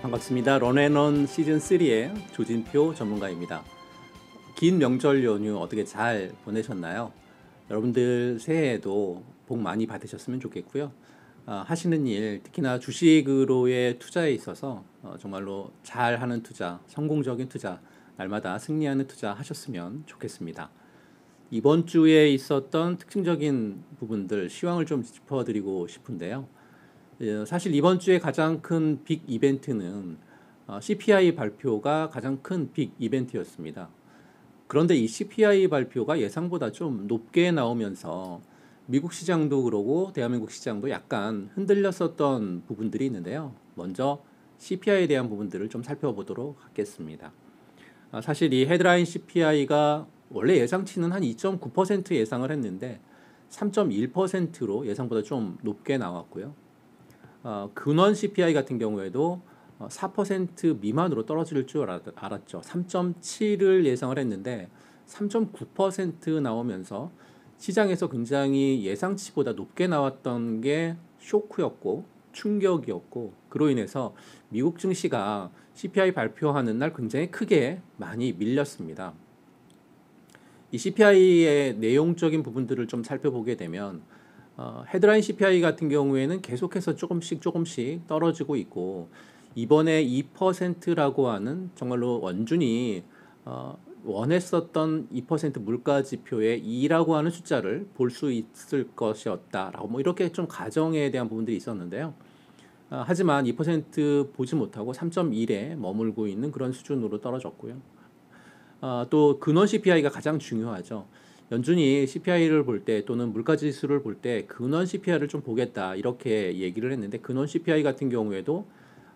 반갑습니다. 런앤런 시즌 3의 조진표 전문가입니다. 긴 명절 연휴 어떻게 잘 보내셨나요? 여러분들 새해에도 복 많이 받으셨으면 좋겠고요. 아, 하시는 일, 특히나 주식으로의 투자에 있어서 어, 정말로 잘하는 투자, 성공적인 투자, 날마다 승리하는 투자 하셨으면 좋겠습니다. 이번 주에 있었던 특징적인 부분들 시황을 좀 짚어드리고 싶은데요. 예, 사실 이번 주에 가장 큰 빅 이벤트는 어, CPI 발표가 가장 큰 빅 이벤트였습니다. 그런데 이 CPI 발표가 예상보다 좀 높게 나오면서 미국 시장도 그러고 대한민국 시장도 약간 흔들렸었던 부분들이 있는데요. 먼저 CPI에 대한 부분들을 좀 살펴보도록 하겠습니다. 아, 사실 이 헤드라인 CPI가 원래 예상치는 한 2.9% 예상을 했는데 3.1%로 예상보다 좀 높게 나왔고요. 어, 근원 CPI 같은 경우에도 4% 어, 미만으로 떨어질 줄 알았죠. 3.7을 예상을 했는데 3.9% 나오면서 시장에서 굉장히 예상치보다 높게 나왔던 게 쇼크였고 충격이었고 그로 인해서 미국 증시가 CPI 발표하는 날 굉장히 크게 많이 밀렸습니다. 이 CPI의 내용적인 부분들을 좀 살펴보게 되면 어, 헤드라인 CPI 같은 경우에는 계속해서 조금씩 조금씩 떨어지고 있고 이번에 2%라고 하는 정말로 원준이 어, 원했었던 2% 물가 지표의 2라고 하는 숫자를 볼 수 있을 것이었다라고 뭐 이렇게 좀 가정에 대한 부분들이 있었는데요. 아, 하지만 2% 보지 못하고 3.1에 머물고 있는 그런 수준으로 떨어졌고요. 아, 또 근원 CPI가 가장 중요하죠. 연준이 CPI를 볼 때 또는 물가 지수를 볼 때 근원 CPI를 좀 보겠다 이렇게 얘기를 했는데 근원 CPI 같은 경우에도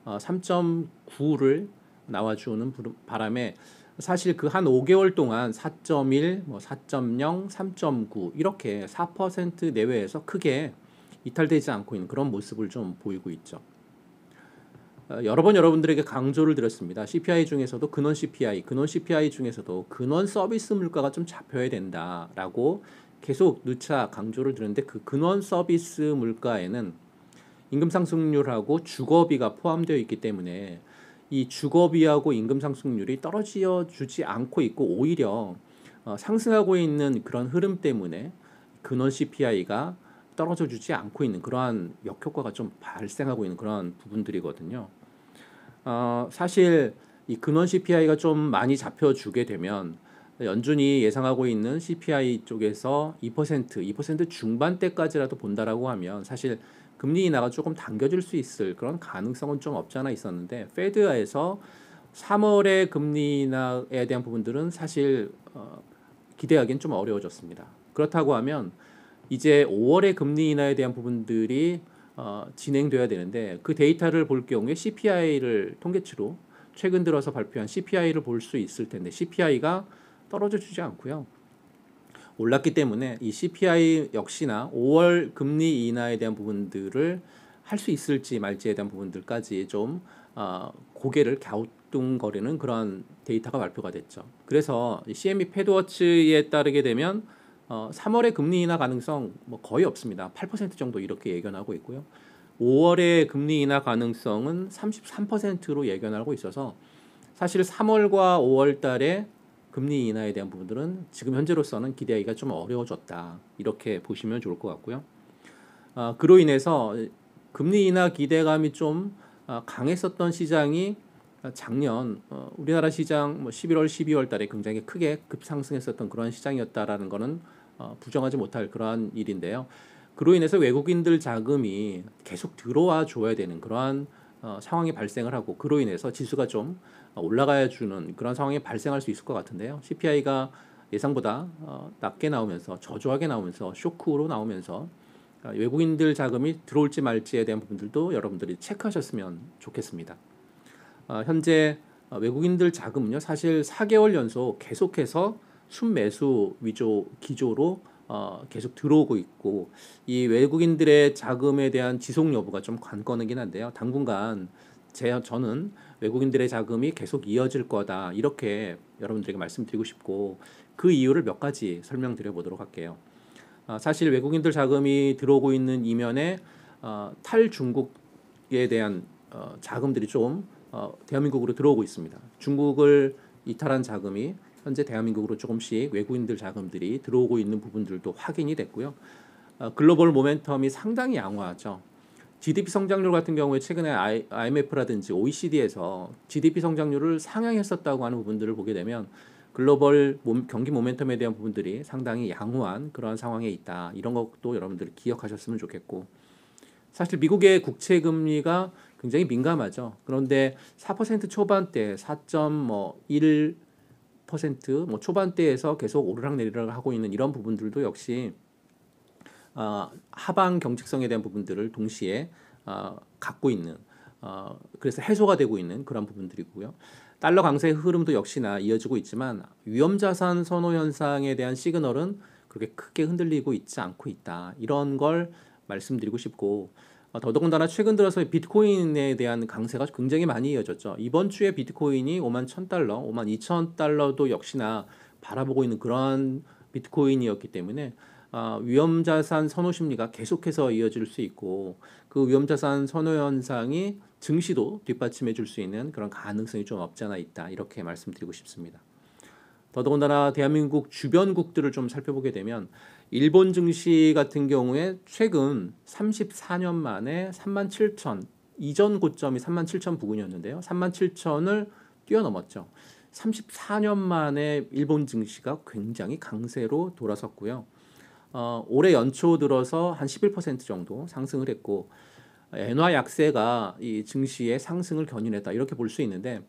어, 3.9를 나와주는 바람에 사실 그 한 5개월 동안 4.1, 뭐 4.0, 3.9 이렇게 4% 내외에서 크게 이탈되지 않고 있는 그런 모습을 좀 보이고 있죠. 어, 여러 번 여러분들에게 강조를 드렸습니다. CPI 중에서도 근원 CPI, 근원 CPI 중에서도 근원 서비스 물가가 좀 잡혀야 된다라고 계속 누차 강조를 드렸는데 그 근원 서비스 물가에는 임금 상승률하고 주거비가 포함되어 있기 때문에 이 주거비하고 임금 상승률이 떨어지어 주지 않고 있고 오히려 어, 상승하고 있는 그런 흐름 때문에 근원 CPI가 떨어져 주지 않고 있는 그러한 역효과가 좀 발생하고 있는 그런 부분들이거든요. 어, 사실 이 근원 CPI가 좀 많이 잡혀주게 되면 연준이 예상하고 있는 CPI 쪽에서 2% 2% 중반대까지라도 본다라고 하면 사실 금리 인하가 조금 당겨질 수 있을 그런 가능성은 좀 없지 않아 있었는데 페드에서 3월의 금리 인하에 대한 부분들은 사실 어, 기대하기는 좀 어려워졌습니다. 그렇다고 하면 이제 5월의 금리 인하에 대한 부분들이 어, 진행돼야 되는데 그 데이터를 볼 경우에 CPI를 통계치로 최근 들어서 발표한 CPI를 볼 수 있을 텐데 CPI가 떨어져 주지 않고요. 올랐기 때문에 이 CPI 역시나 5월 금리 인하에 대한 부분들을 할 수 있을지 말지에 대한 부분들까지 좀 어, 고개를 갸우뚱거리는 그런 데이터가 발표가 됐죠. 그래서 CME 패드워치에 따르게 되면 어, 3월에 금리 인하 가능성 뭐 거의 없습니다. 8% 정도 이렇게 예견하고 있고요. 5월에 금리 인하 가능성은 33%로 예견하고 있어서 사실 3월과 5월 달에 금리 인하에 대한 부분들은 지금 현재로서는 기대하기가 좀 어려워졌다. 이렇게 보시면 좋을 것 같고요. 어, 그로 인해서 금리 인하 기대감이 좀 아, 강했었던 시장이 작년 어, 우리나라 시장 11월, 뭐 12월 달에 굉장히 크게 급상승했었던 그런 시장이었다라는 것은 어, 부정하지 못할 그러한 일인데요. 그로 인해서 외국인들 자금이 계속 들어와 줘야 되는 그러한 어, 상황이 발생을 하고 그로 인해서 지수가 좀 올라가야 주는 그런 상황이 발생할 수 있을 것 같은데요. CPI가 예상보다 어, 낮게 나오면서 저조하게 나오면서 쇼크로 나오면서 어, 외국인들 자금이 들어올지 말지에 대한 부분들도 여러분들이 체크하셨으면 좋겠습니다. 어, 현재 어, 외국인들 자금은요 사실 4개월 연속 계속해서 순매수 위조 기조로 어, 계속 들어오고 있고 이 외국인들의 자금에 대한 지속 여부가 좀 관건이긴 한데요. 당분간 제 저는 외국인들의 자금이 계속 이어질 거다 이렇게 여러분들에게 말씀드리고 싶고 그 이유를 몇 가지 설명드려 보도록 할게요. 어, 사실 외국인들 자금이 들어오고 있는 이면에 어, 탈중국에 대한 어, 자금들이 좀 어, 대한민국으로 들어오고 있습니다. 중국을 이탈한 자금이 현재 대한민국으로 조금씩 외국인들 자금들이 들어오고 있는 부분들도 확인이 됐고요. 어, 글로벌 모멘텀이 상당히 양호하죠. GDP 성장률 같은 경우에 최근에 IMF라든지 OECD에서 GDP 성장률을 상향했었다고 하는 부분들을 보게 되면 글로벌 경기 모멘텀에 대한 부분들이 상당히 양호한 그러한 상황에 있다. 이런 것도 여러분들 기억하셨으면 좋겠고 사실 미국의 국채 금리가 굉장히 민감하죠. 그런데 4% 초반대 4.1 10%뭐 초반대에서 계속 오르락 내리락 하고 있는 이런 부분들도 역시 어, 하방 경직성에 대한 부분들을 동시에 어, 갖고 있는 어, 그래서 해소가 되고 있는 그런 부분들이고요. 달러 강세의 흐름도 역시나 이어지고 있지만 위험 자산 선호 현상에 대한 시그널은 그렇게 크게 흔들리고 있지 않고 있다. 이런 걸 말씀드리고 싶고 어, 더더군다나 최근 들어서 비트코인에 대한 강세가 굉장히 많이 이어졌죠. 이번 주에 비트코인이 5만 1,000달러, 5만 2,000달러도 역시나 바라보고 있는 그러한 비트코인이었기 때문에 어, 위험자산 선호 심리가 계속해서 이어질 수 있고 그 위험자산 선호 현상이 증시도 뒷받침해 줄 수 있는 그런 가능성이 좀 없지 않아 있다 이렇게 말씀드리고 싶습니다. 더더군다나 대한민국 주변국들을 좀 살펴보게 되면 일본 증시 같은 경우에 최근 34년 만에 3만 7천 이전 고점이 3만 7천 부근이었는데요. 3만 7천을 뛰어넘었죠. 34년 만에 일본 증시가 굉장히 강세로 돌아섰고요. 어, 올해 연초 들어서 한 11% 정도 상승을 했고 엔화 약세가 이 증시의 상승을 견인했다 이렇게 볼 수 있는데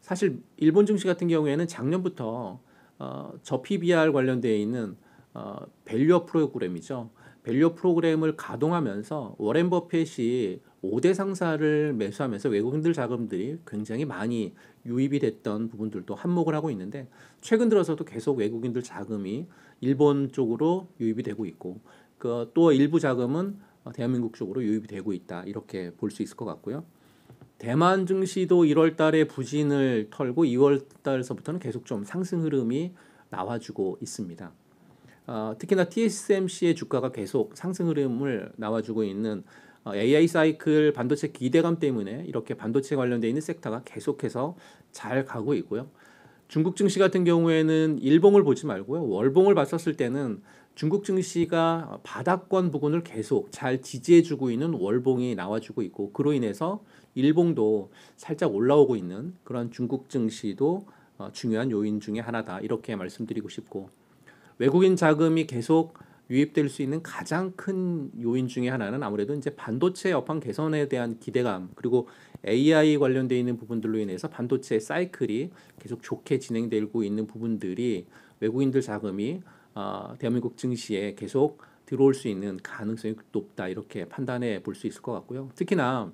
사실 일본 증시 같은 경우에는 작년부터 어, 저 PBR 관련되어 있는 어, 밸류 프로그램이죠. 밸류 프로그램을 가동하면서 워렌 버핏이 5대 상사를 매수하면서 외국인들 자금들이 굉장히 많이 유입이 됐던 부분들도 한몫을 하고 있는데 최근 들어서도 계속 외국인들 자금이 일본 쪽으로 유입이 되고 있고 그 또 일부 자금은 어, 대한민국 쪽으로 유입이 되고 있다 이렇게 볼 수 있을 것 같고요. 대만 증시도 1월 달에 부진을 털고 2월 달서부터는 계속 좀 상승 흐름이 나와주고 있습니다. 어, 특히나 TSMC의 주가가 계속 상승 흐름을 나와주고 있는 어, AI 사이클 반도체 기대감 때문에 이렇게 반도체 관련돼 있는 섹터가 계속해서 잘 가고 있고요. 중국 증시 같은 경우에는 일봉을 보지 말고요. 월봉을 봤었을 때는 중국 증시가 바닥권 부근을 계속 잘 지지해주고 있는 월봉이 나와주고 있고 그로 인해서 일봉도 살짝 올라오고 있는 그런 중국 증시도 어, 중요한 요인 중의 하나다 이렇게 말씀드리고 싶고 외국인 자금이 계속 유입될 수 있는 가장 큰 요인 중의 하나는 아무래도 이제 반도체 여판 개선에 대한 기대감 그리고 AI 관련돼 있는 부분들로 인해서 반도체 사이클이 계속 좋게 진행되고 있는 부분들이 외국인들 자금이 어, 대한민국 증시에 계속 들어올 수 있는 가능성이 높다 이렇게 판단해 볼 수 있을 것 같고요. 특히나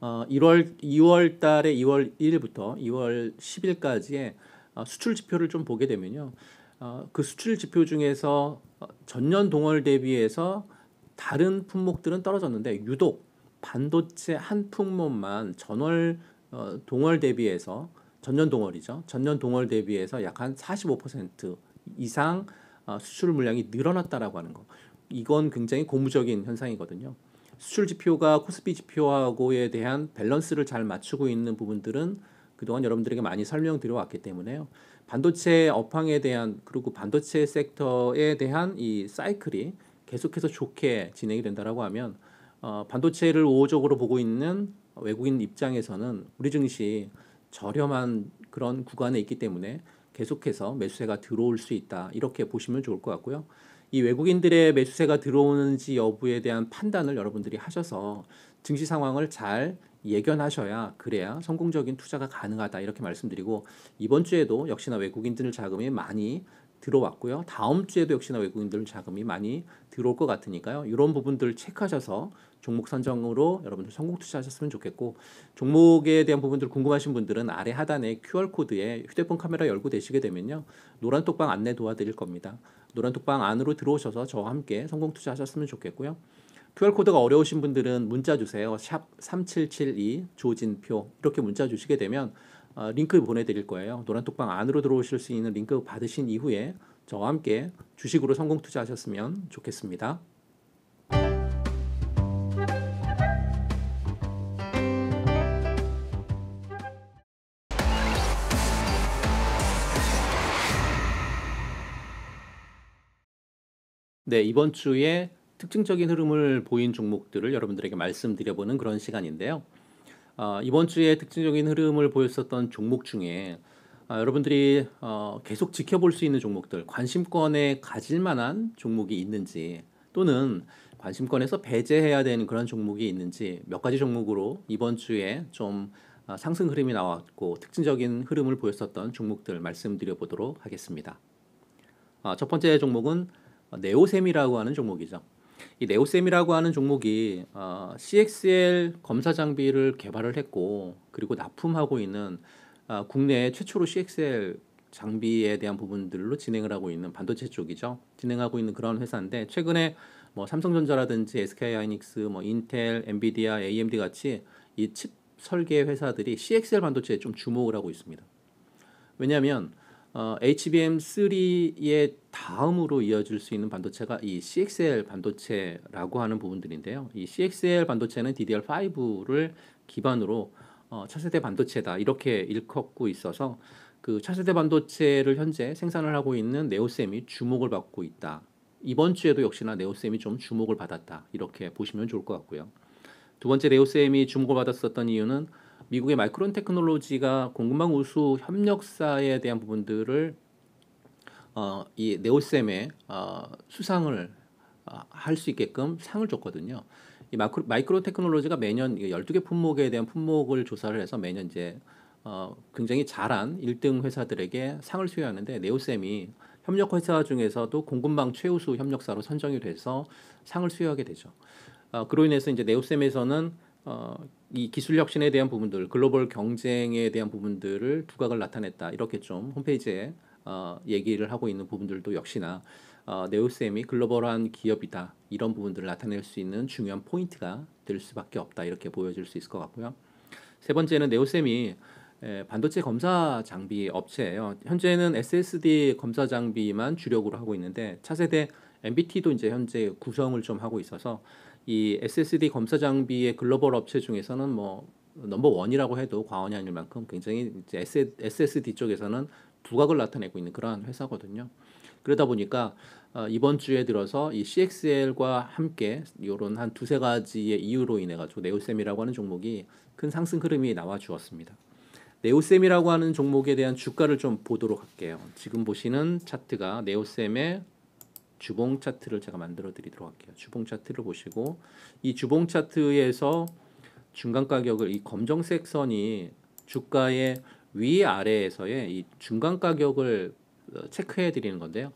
어, 1월 2월 달에 2월 1일부터 2월 10일까지의 어, 수출 지표를 좀 보게 되면요. 어, 그 수출 지표 중에서 어, 전년 동월 대비해서 다른 품목들은 떨어졌는데 유독 반도체 한 품목만 전월 어, 동월 대비해서 전년 동월이죠. 전년 동월 대비해서 약 한 45% 이상 어, 수출 물량이 늘어났다라고 하는 거. 이건 굉장히 고무적인 현상이거든요. 수출 지표가 코스피 지표하고에 대한 밸런스를 잘 맞추고 있는 부분들은 그동안 여러분들에게 많이 설명드려 왔기 때문에요. 반도체 업황에 대한 그리고 반도체 섹터에 대한 이 사이클이 계속해서 좋게 진행이 된다라고 하면 어, 반도체를 우호적으로 보고 있는 외국인 입장에서는 우리 증시 저렴한 그런 구간에 있기 때문에 계속해서 매수세가 들어올 수 있다 이렇게 보시면 좋을 것 같고요. 이 외국인들의 매수세가 들어오는지 여부에 대한 판단을 여러분들이 하셔서 증시 상황을 잘 예견하셔야 그래야 성공적인 투자가 가능하다 이렇게 말씀드리고 이번 주에도 역시나 외국인들 자금이 많이 들어왔고요. 다음 주에도 역시나 외국인들 자금이 많이 들어올 것 같으니까요. 이런 부분들 체크하셔서 종목 선정으로 여러분들 성공 투자하셨으면 좋겠고 종목에 대한 부분들 궁금하신 분들은 아래 하단에 QR 코드에 휴대폰 카메라 열고 되시게 되면요. 노란 똑방 안내 도와드릴 겁니다. 노란톡방 안으로 들어오셔서 저와 함께 성공 투자하셨으면 좋겠고요. QR코드가 어려우신 분들은 문자 주세요. 샵 3772 조진표 이렇게 문자 주시게 되면 어, 링크 보내드릴 거예요. 노란톡방 안으로 들어오실 수 있는 링크 받으신 이후에 저와 함께 주식으로 성공 투자하셨으면 좋겠습니다. 네, 이번 주에 특징적인 흐름을 보인 종목들을 여러분들에게 말씀드려보는 그런 시간인데요. 어, 이번 주에 특징적인 흐름을 보였었던 종목 중에 어, 여러분들이 어, 계속 지켜볼 수 있는 종목들, 관심권에 가질 만한 종목이 있는지 또는 관심권에서 배제해야 되는 그런 종목이 있는지 몇 가지 종목으로 이번 주에 좀 어, 상승 흐름이 나왔고 특징적인 흐름을 보였었던 종목들 말씀드려 보도록 하겠습니다. 어, 첫 번째 종목은 어, 네오셈이라고 하는 종목이죠. 이 네오셈이라고 하는 종목이 어, CXL 검사 장비를 개발을 했고 그리고 납품하고 있는 어, 국내 최초로 CXL 장비에 대한 부분들로 진행을 하고 있는 반도체 쪽이죠. 진행하고 있는 그런 회사인데 최근에 뭐 삼성전자라든지 SK 하이닉스, 뭐 인텔, 엔비디아, AMD 같이 이 칩 설계 회사들이 CXL 반도체에 좀 주목을 하고 있습니다. 왜냐하면 어, HBM3의 다음으로 이어질 수 있는 반도체가 이 CXL 반도체라고 하는 부분들인데요. 이 CXL 반도체는 DDR5를 기반으로 어, 차세대 반도체다 이렇게 일컫고 있어서 그 차세대 반도체를 현재 생산을 하고 있는 네오셈이 주목을 받고 있다. 이번 주에도 역시나 네오셈이 좀 주목을 받았다 이렇게 보시면 좋을 것 같고요. 두 번째 네오셈이 주목을 받았었던 이유는 미국의 마이크론 테크놀로지가 공급망 우수 협력사에 대한 부분들을 어, 이 네오쌤의 어, 수상을 어, 할수 있게끔 상을 줬거든요. 이마크 마이크론 테크놀로지가 매년 12개 품목에 대한 품목을 조사를 해서 매년 이제 어, 굉장히 잘한 1등 회사들에게 상을 수여하는데 네오쌤이 협력 회사 중에서도 공급망 최우수 협력사로 선정이 돼서 상을 수여하게 되죠. 어, 그로 인해서 이제 네오쌤에서는 어, 이 기술 혁신에 대한 부분들, 글로벌 경쟁에 대한 부분들을 두각을 나타냈다. 이렇게 좀 홈페이지에 어, 얘기를 하고 있는 부분들도 역시나 어, 네오셈이 글로벌한 기업이다. 이런 부분들을 나타낼 수 있는 중요한 포인트가 될 수밖에 없다. 이렇게 보여질 수 있을 것 같고요. 세 번째는 네오셈이 에, 반도체 검사 장비 업체예요. 현재는 SSD 검사 장비만 주력으로 하고 있는데 차세대 MBT도 이제 현재 구성을 좀 하고 있어서 이 SSD 검사 장비의 글로벌 업체 중에서는 뭐 넘버 원이라고 해도 과언이 아닐 만큼 굉장히 이제 SSD 쪽에서는 부각을 나타내고 있는 그러한 회사거든요. 그러다 보니까 어, 이번 주에 들어서 이 CXL과 함께 이런 한 두세 가지의 이유로 인해 가지고 네오셈이라고 하는 종목이 큰 상승 흐름이 나와 주었습니다. 네오셈이라고 하는 종목에 대한 주가를 좀 보도록 할게요. 지금 보시는 차트가 네오셈의 주봉 차트를 제가 만들어 드리도록 할게요. 주봉 차트를 보시고 이 주봉 차트에서 중간 가격을 이 검정색 선이 주가의 위 아래에서의 이 중간 가격을 어, 체크해 드리는 건데요.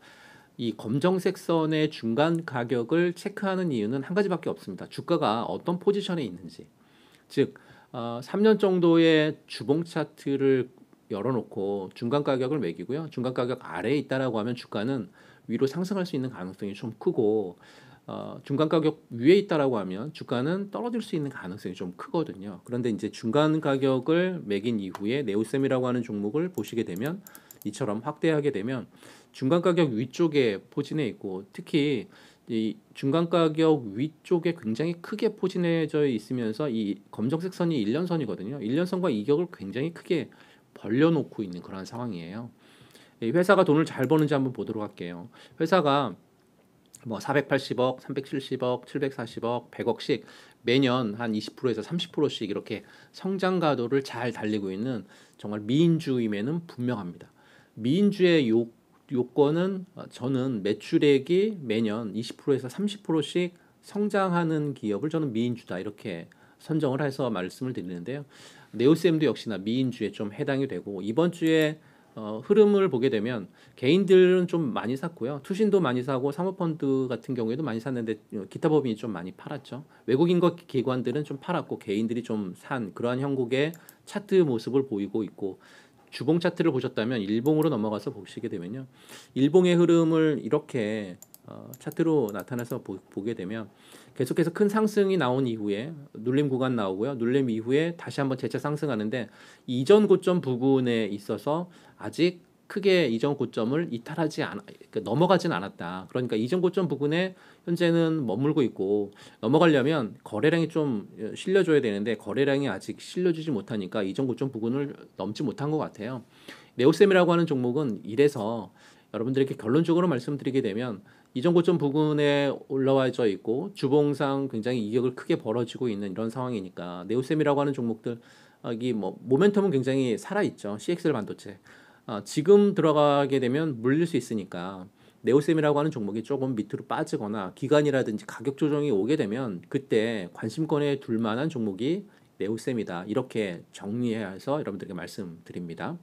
이 검정색 선의 중간 가격을 체크하는 이유는 한 가지밖에 없습니다. 주가가 어떤 포지션에 있는지. 즉 어, 3년 정도의 주봉 차트를 열어놓고 중간 가격을 매기고요. 중간 가격 아래에 있다라고 하면 주가는 위로 상승할 수 있는 가능성이 좀 크고 어, 중간 가격 위에 있다라고 하면 주가는 떨어질 수 있는 가능성이 좀 크거든요. 그런데 이제 중간 가격을 매긴 이후에 네오셈이라고 하는 종목을 보시게 되면 이처럼 확대하게 되면 중간 가격 위쪽에 포진해 있고 특히 이 중간 가격 위쪽에 굉장히 크게 포진해져 있으면서 이 검정색 선이 일년선이거든요일년선과 이격을 굉장히 크게 벌려놓고 있는 그런 상황이에요. 회사가 돈을 잘 버는지 한번 보도록 할게요. 회사가 뭐 480억, 370억, 740억, 100억씩 매년 한 20%에서 30%씩 이렇게 성장 가도를 잘 달리고 있는 정말 미인주임에는 분명합니다. 미인주의 요, 요건은 저는 매출액이 매년 20%에서 30%씩 성장하는 기업을 저는 미인주다 이렇게 선정을 해서 말씀을 드리는데요. 네오쌤도 역시나 미인주에 좀 해당이 되고 이번 주에 어, 흐름을 보게 되면 개인들은 좀 많이 샀고요. 투신도 많이 사고 사모펀드 같은 경우에도 많이 샀는데 어, 기타 법인이 좀 많이 팔았죠. 외국인과 기관들은 좀 팔았고 개인들이 좀 산 그러한 형국의 차트 모습을 보이고 있고 주봉 차트를 보셨다면 일봉으로 넘어가서 보시게 되면요. 일봉의 흐름을 이렇게 어, 차트로 나타나서 보, 게 되면 계속해서 큰 상승이 나온 이후에 눌림 구간 나오고요. 눌림 이후에 다시 한번 재차 상승하는데 이전 고점 부근에 있어서 아직 크게 이전 고점을 이탈하지 않 그러니까 넘어가진 않았다. 그러니까 이전 고점 부근에 현재는 머물고 있고 넘어가려면 거래량이 좀 실려줘야 되는데 거래량이 아직 실려주지 못하니까 이전 고점 부근을 넘지 못한 것 같아요. 네오셈이라고 하는 종목은 이래서 여러분들에게 결론적으로 말씀드리게 되면 이전 고점 부근에 올라와져 있고 주봉상 굉장히 이격을 크게 벌어지고 있는 이런 상황이니까 네오셈이라고 하는 종목들 여기 아, 뭐 모멘텀은 굉장히 살아 있죠. c x 를 반도체. 아, 지금 들어가게 되면 물릴 수 있으니까 네오셈이라고 하는 종목이 조금 밑으로 빠지거나 기간이라든지 가격 조정이 오게 되면 그때 관심권에 둘 만한 종목이 네오셈이다. 이렇게 정리해서 여러분들에게 말씀드립니다.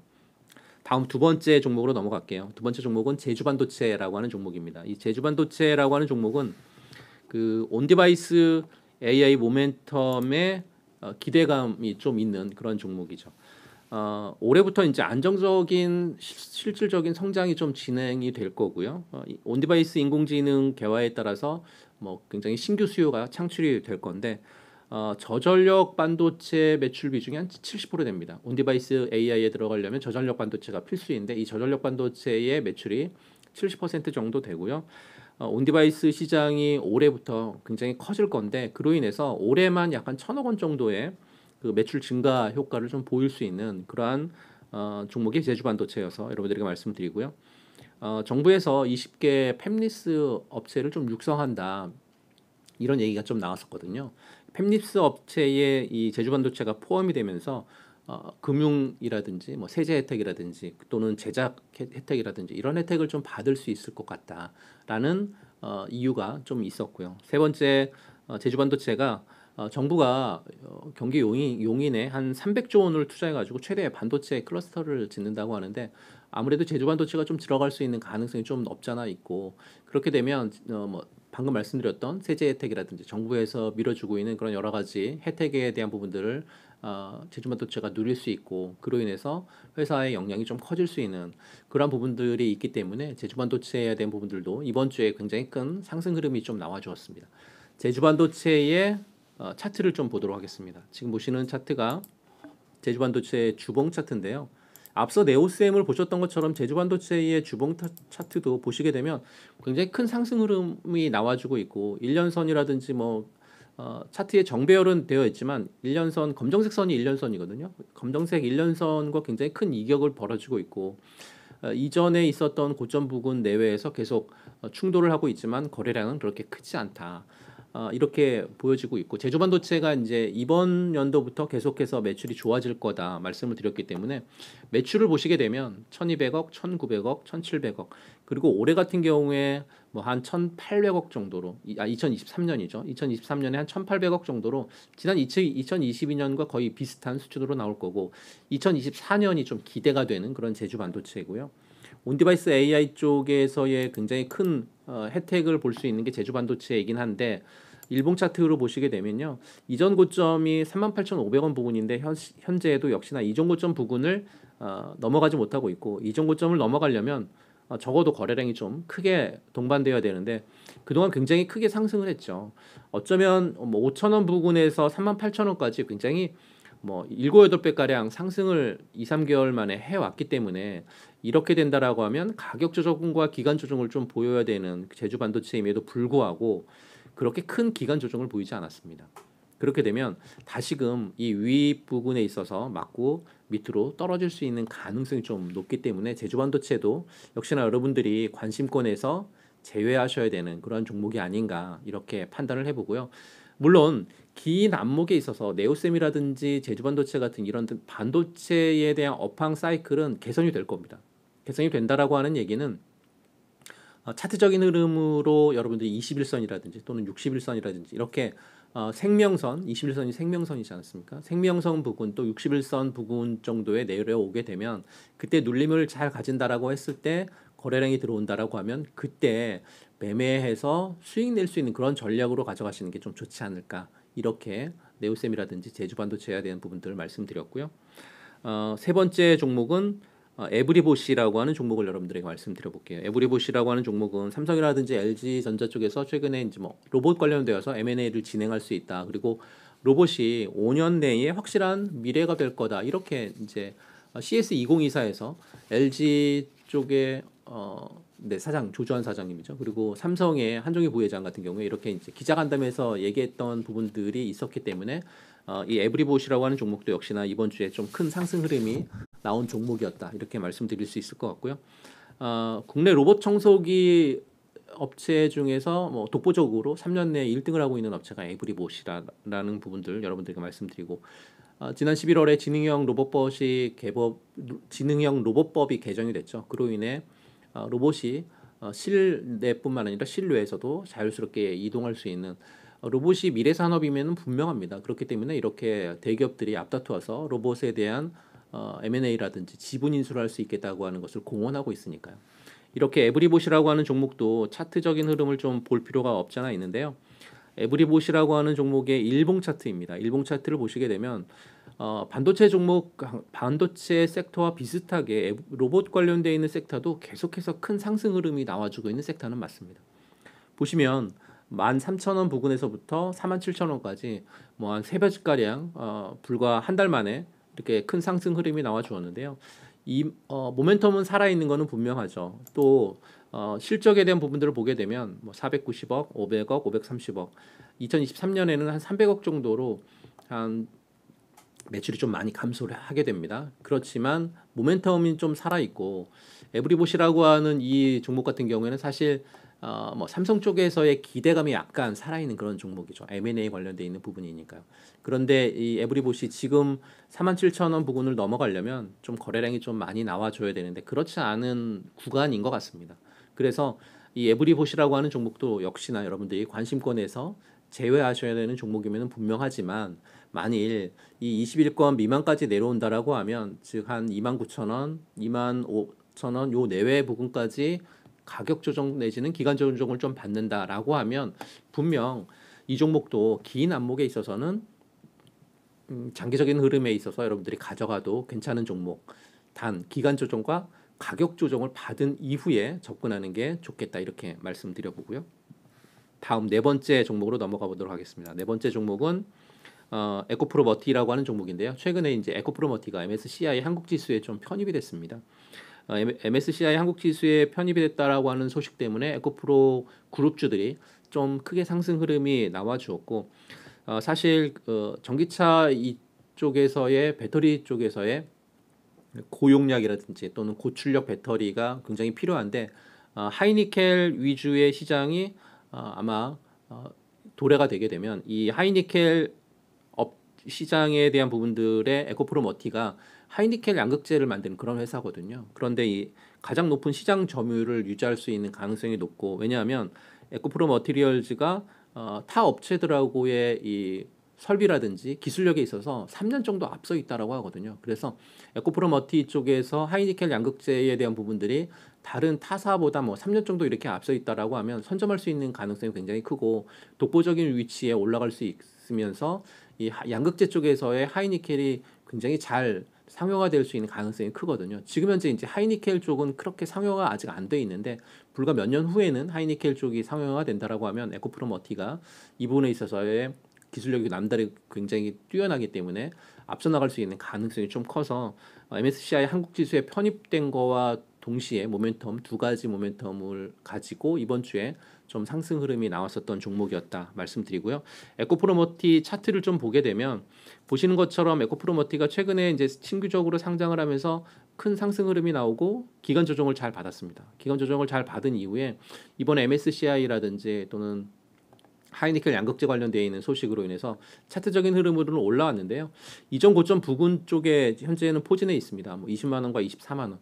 다음 두 번째 종목으로 넘어갈게요. 두 번째 종목은 제주 반도체라고 하는 종목입니다. 이 제주 반도체라고 하는 종목은 그 온디바이스 AI 모멘텀의 어, 기대감이 좀 있는 그런 종목이죠. 어, 올해부터 이제 안정적인 실, 질적인 성장이 좀 진행이 될 거고요. 어, 온디바이스 인공지능 개화에 따라서 뭐 굉장히 신규 수요가 창출이 될 건데 어, 저전력 반도체 매출 비중이 한 70% 됩니다. 온디바이스 AI에 들어가려면 저전력 반도체가 필수인데 이 저전력 반도체의 매출이 70% 정도 되고요. 어, 온디바이스 시장이 올해부터 굉장히 커질 건데 그로 인해서 올해만 약간 천억 원 정도의 그 매출 증가 효과를 좀 보일 수 있는 그러한 어, 종목이 제주 반도체여서 여러분들에게 말씀드리고요. 어, 정부에서 20개 팹리스 업체를 좀 육성한다 이런 얘기가 좀 나왔었거든요. 햄립스 업체에 이 제주 반도체가 포함이 되면서 어, 금융이라든지 뭐 세제 혜택이라든지 또는 제작 혜택이라든지 이런 혜택을 좀 받을 수 있을 것 같다라는 어, 이유가 좀 있었고요. 세 번째 어, 제주 반도체가 어, 정부가 어, 경기 용인, 용인에 한 300조 원을 투자해가지고 최대 반도체 클러스터를 짓는다고 하는데 아무래도 제주 반도체가 좀 들어갈 수 있는 가능성이 좀 없잖아 있고 그렇게 되면 어, 뭐 방금 말씀드렸던 세제 혜택이라든지 정부에서 밀어주고 있는 그런 여러 가지 혜택에 대한 부분들을 어, 제주반도체가 누릴 수 있고 그로 인해서 회사의 역량이 좀 커질 수 있는 그러한 부분들이 있기 때문에 제주반도체에 대한 부분들도 이번 주에 굉장히 큰 상승 흐름이 좀 나와주었습니다. 제주반도체의 어, 차트를 좀 보도록 하겠습니다. 지금 보시는 차트가 제주반도체 의 주봉 차트인데요. 앞서 네오쌤을 보셨던 것처럼 제주 반도체의 주봉 차트도 보시게 되면 굉장히 큰 상승 흐름이 나와주고 있고 일년선이라든지 뭐 어, 차트의 정배열은 되어 있지만 일년선 검정색 선이 일년선이거든요 검정색 일년선과 굉장히 큰 이격을 벌어지고 있고 어, 이전에 있었던 고점 부근 내외에서 계속 어, 충돌을 하고 있지만 거래량은 그렇게 크지 않다. 어, 이렇게 보여지고 있고 제조 반도체가 이제 이번 연도부터 계속해서 매출이 좋아질 거다 말씀을 드렸기 때문에 매출을 보시게 되면 1,200억, 1,900억, 1,700억 그리고 올해 같은 경우에 뭐한 1,800억 정도로 아 2023년이죠. 2023년에 한 1,800억 정도로 지난 2022년과 거의 비슷한 수준으로 나올 거고 2024년이 좀 기대가 되는 그런 제주 반도체고요. 온디바이스 AI 쪽에서의 굉장히 큰 어, 혜택을 볼 수 있는 게 제주 반도체이긴 한데 일봉 차트로 보시게 되면요. 이전 고점이 38,500원 부근인데 현, 현재에도 역시나 이전 고점 부근을 어, 넘어가지 못하고 있고 이전 고점을 넘어가려면 어, 적어도 거래량이 좀 크게 동반되어야 되는데 그동안 굉장히 크게 상승을 했죠. 어쩌면 뭐 5,000원 부근에서 38,000원까지 굉장히 뭐 7, 8배가량 상승을 2, 3개월 만에 해왔기 때문에 이렇게 된다라고 하면 가격 조정과 기간 조정을 좀 보여야 되는 제주 반도체임에도 불구하고 그렇게 큰 기간 조정을 보이지 않았습니다. 그렇게 되면 다시금 이위 부분에 있어서 맞고 밑으로 떨어질 수 있는 가능성이 좀 높기 때문에 제주 반도체도 역시나 여러분들이 관심권에서 제외하셔야 되는 그런 종목이 아닌가 이렇게 판단을 해보고요. 물론 긴 안목에 있어서 네오셈이라든지 제주반도체 같은 이런 반도체에 대한 업황 사이클은 개선이 될 겁니다. 개선이 된다라고 하는 얘기는 어, 차트적인 흐름으로 여러분들이 21선이라든지 또는 61선이라든지 이렇게 어, 생명선, 21선이 생명선이지 않습니까? 생명선 부근 또 61선 부근 정도에 내려오게 되면 그때 눌림을 잘 가진다라고 했을 때 거래량이 들어온다라고 하면 그때 매매해서 수익 낼 수 있는 그런 전략으로 가져가시는 게 좀 좋지 않을까 이렇게 네오셈이라든지 제주반도체에 대한 부분들을 말씀드렸고요. 어, 세 번째 종목은 어, 에브리보시라고 하는 종목을 여러분들에게 말씀드려볼게요. 에브리보시라고 하는 종목은 삼성이라든지 LG 전자 쪽에서 최근에 이제 뭐 로봇 관련되어서 M&A를 진행할 수 있다. 그리고 로봇이 5년 내에 확실한 미래가 될 거다. 이렇게 이제 CS 2024에서 LG 쪽에 어, 네, 사장 조주환 사장님이죠. 그리고 삼성의 한종희 부회장 같은 경우에 이렇게 이제 기자간담회에서 얘기했던 부분들이 있었기 때문에 어, 이 에브리봇이라고 하는 종목도 역시나 이번 주에 좀 큰 상승 흐름이 나온 종목이었다 이렇게 말씀드릴 수 있을 것 같고요. 어, 국내 로봇 청소기 업체 중에서 뭐 독보적으로 3년 내에 1등을 하고 있는 업체가 에브리봇이라는 부분들 여러분들께 말씀드리고 어, 지난 11월에 지능형 로봇법이 개법 지능형 로봇법이 개정이 됐죠. 그로 인해 어, 로봇이 어, 실내뿐만 아니라 실외에서도 자유스럽게 이동할 수 있는 어, 로봇이 미래 산업이면 분명합니다. 그렇기 때문에 이렇게 대기업들이 앞다투어서 로봇에 대한 M&A라든지 지분 인수를 할 수 있겠다고 하는 것을 공언하고 있으니까요. 이렇게 에브리봇이라고 하는 종목도 차트적인 흐름을 좀 볼 필요가 없잖아 있는데요. 에브리봇이라고 하는 종목의 일봉 차트입니다. 일봉 차트를 보시게 되면 어, 반도체 종목 반도체 섹터와 비슷하게 로봇 관련되어 있는 섹터도 계속해서 큰 상승 흐름이 나와주고 있는 섹터는 맞습니다. 보시면 13,000원 부근에서부터 47,000원까지 뭐한 3배 가량 어, 불과 한 달 만에 이렇게 큰 상승 흐름이 나와 주었는데요. 이 어, 모멘텀은 살아 있는 것은 분명하죠. 또 어, 실적에 대한 부분들을 보게 되면 뭐 490억, 500억, 530억, 2023년에는 한 300억 정도로 한 매출이 좀 많이 감소를 하게 됩니다. 그렇지만 모멘텀이 좀 살아 있고 에브리봇이라고 하는 이 종목 같은 경우에는 사실 어, 뭐 삼성 쪽에서의 기대감이 약간 살아있는 그런 종목이죠. M&A 관련돼 있는 부분이니까요. 그런데 이 에브리봇이 지금 47,000원 부근을 넘어가려면 좀 거래량이 좀 많이 나와줘야 되는데 그렇지 않은 구간인 것 같습니다. 그래서 이 에브리봇이라고 하는 종목도 역시나 여러분들이 관심권에서 제외하셔야 되는 종목이면 분명하지만 만일 이 21권 미만까지 내려온다라고 하면 즉 한 2만 9천 원, 2만 5천 원요 내외 부분까지 가격 조정 내지는 기간 조정을 좀 받는다라고 하면 분명 이 종목도 긴 안목에 있어서는 음, 장기적인 흐름에 있어서 여러분들이 가져가도 괜찮은 종목. 단 기간 조정과 가격 조정을 받은 이후에 접근하는 게 좋겠다 이렇게 말씀드려 보고요. 다음 네 번째 종목으로 넘어가 보도록 하겠습니다. 네 번째 종목은 어, 에코프로머티라고 하는 종목인데요. 최근에 이제 에코프로머티가 MSCI 한국 지수에 좀 편입이 됐습니다. 어, MSCI 한국 지수에 편입이 됐다라고 하는 소식 때문에 에코프로 그룹주들이 좀 크게 상승 흐름이 나와 주었고 어, 사실 어, 전기차 이쪽에서의 배터리 쪽에서의 고용량이라든지 또는 고출력 배터리가 굉장히 필요한데 어, 하이니켈 위주의 시장이 어, 아마 어, 도래가 되게 되면 이 하이니켈 시장에 대한 부분들의 에코프로머티가 하이니켈 양극재를 만드는 그런 회사거든요. 그런데 이 가장 높은 시장 점유율을 유지할 수 있는 가능성이 높고 왜냐하면 에코프로 머티리얼즈가 어, 타 업체들하고의 이 설비라든지 기술력에 있어서 3년 정도 앞서 있다라고 하거든요. 그래서 에코프로 머티 쪽에서 하이니켈 양극재에 대한 부분들이 다른 타사보다 뭐 3년 정도 이렇게 앞서 있다라고 하면 선점할 수 있는 가능성이 굉장히 크고 독보적인 위치에 올라갈 수 있으면서 이 양극재 쪽에서의 하이니켈이 굉장히 잘 상용화될 수 있는 가능성이 크거든요. 지금 현재 이제 하이니켈 쪽은 그렇게 상용화 아직 안 돼 있는데 불과 몇 년 후에는 하이니켈 쪽이 상용화 된다라고 하면 에코프로머티가 이 부분에 있어서의 기술력이 남다르 굉장히 뛰어나기 때문에 앞서 나갈 수 있는 가능성이 좀 커서 MSCI 어, 한국 지수에 편입된 거와 동시에 모멘텀 두 가지 모멘텀을 가지고 이번 주에 좀 상승 흐름이 나왔었던 종목이었다 말씀드리고요. 에코프로머티 차트를 좀 보게 되면 보시는 것처럼 에코프로머티가 최근에 이제 신규적으로 상장을 하면서 큰 상승 흐름이 나오고 기간 조정을 잘 받았습니다. 기간 조정을 잘 받은 이후에 이번 MSCI라든지 또는 하이니켈 양극재 관련되어 있는 소식으로 인해서 차트적인 흐름으로는 올라왔는데요. 이전 고점 부근 쪽에 현재는 포진해 있습니다. 뭐 20만 원과 24만 원.